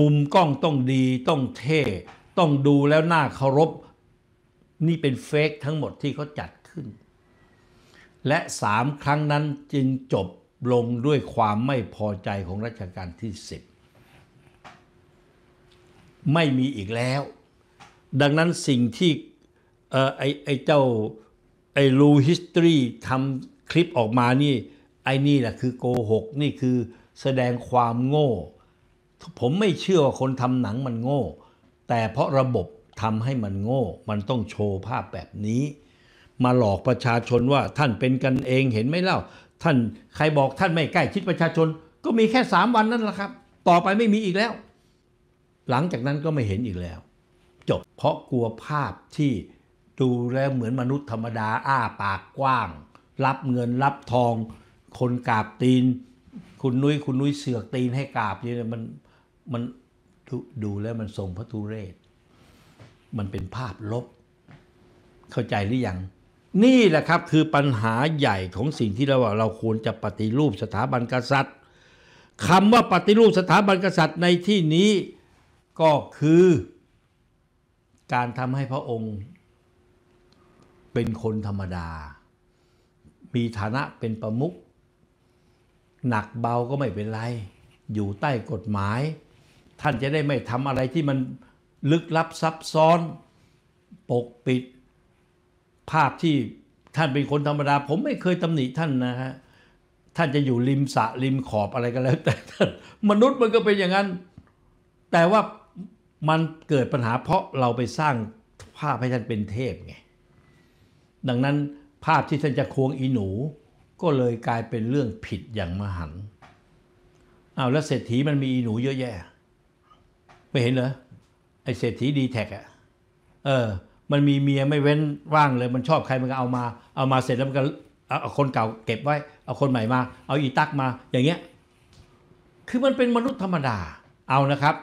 มุมกล้องต้องดีต้องเท่ ต้องดูแล้วน่าเคารพ นี่เป็นเฟกทั้งหมดที่เขาจัดขึ้น และสามครั้งนั้นจึงจบลงด้วยความไม่พอใจของรัชกาลที่10ไม่มีอีกแล้วดังนั้นสิ่งที่ไอ้ไอเจ้าไอ้รูฮิสตรีทำคลิปออกมานี่ไอ้นี่แหละคือโกหก นี่คือแสดงความโง่ ผมไม่เชื่อว่าคนทำหนังมันโง่ แต่เพราะระบบทำให้มันโง่ มันต้องโชว์ภาพแบบนี้ มาหลอกประชาชนว่า ท่านเป็นกันเองเห็นไหมเล่า ท่านใครบอกท่านไม่ใกล้ชิดประชาชน ก็มีแค่สามวันนั่นแหละครับ ต่อไปไม่มีอีกแล้ว หลังจากนั้นก็ไม่เห็นอีกแล้วจบเพราะกลัวภาพที่ดูแล้วเหมือนมนุษย์ธรรมดา อ้าปากกว้าง รับเงินรับทอง คนกราบตีนคุณนุย้ยคุณนุ้ย เสือกตีนให้กราบเนี่ยมันมันดูแล้วมันทรงพระทุเรศ มันเป็นภาพลบ เข้าใจหรือยังนี่แหละครับคือปัญหาใหญ่ของสิ่งที่เราว่าเราควรจะปฏิรูปสถาบันกษัตริย์คำว่าปฏิรูปสถาบันกษัตริย์ในที่นี้ก็คือการทำให้พระองค์ เป็นคนธรรมดา มีฐานะเป็นประมุข หนักเบาก็ไม่เป็นไร อยู่ใต้กฎหมาย ท่านจะได้ไม่ทำอะไรที่มันลึกลับซับซ้อน ปกปิดภาพที่ท่านเป็นคนธรรมดา ผมไม่เคยตำหนิท่านนะฮะท่านจะอยู่ริมสะริมขอบอะไรก็แล้ว แต่ท่านมนุษย์มันก็เป็นอย่างนั้น แต่ว่ามันเกิดปัญหาเพราะเราไปสร้างภาพให้ท่านเป็นเทพไงดังนั้นภาพที่ท่านจะควงอีหนู ก็เลยกลายเป็นเรื่องผิดอย่างมหันเอาแล้วเศรษฐีมันมีอีหนูเยอะแยะไม่เห็นเหรอไอเศรษฐีดีแท็กอะเออ มันมีเมียไม่เว้นว่างเลย มันชอบใครมันก็เอามาเอามาเสร็จแล้วมันก็เอาคนเก่าเก็บไว้ เอาคนใหม่มา เอาอีตักมา อย่างเงี้ย คือมันเป็นมนุษย์ธรรมดาเอานะครับ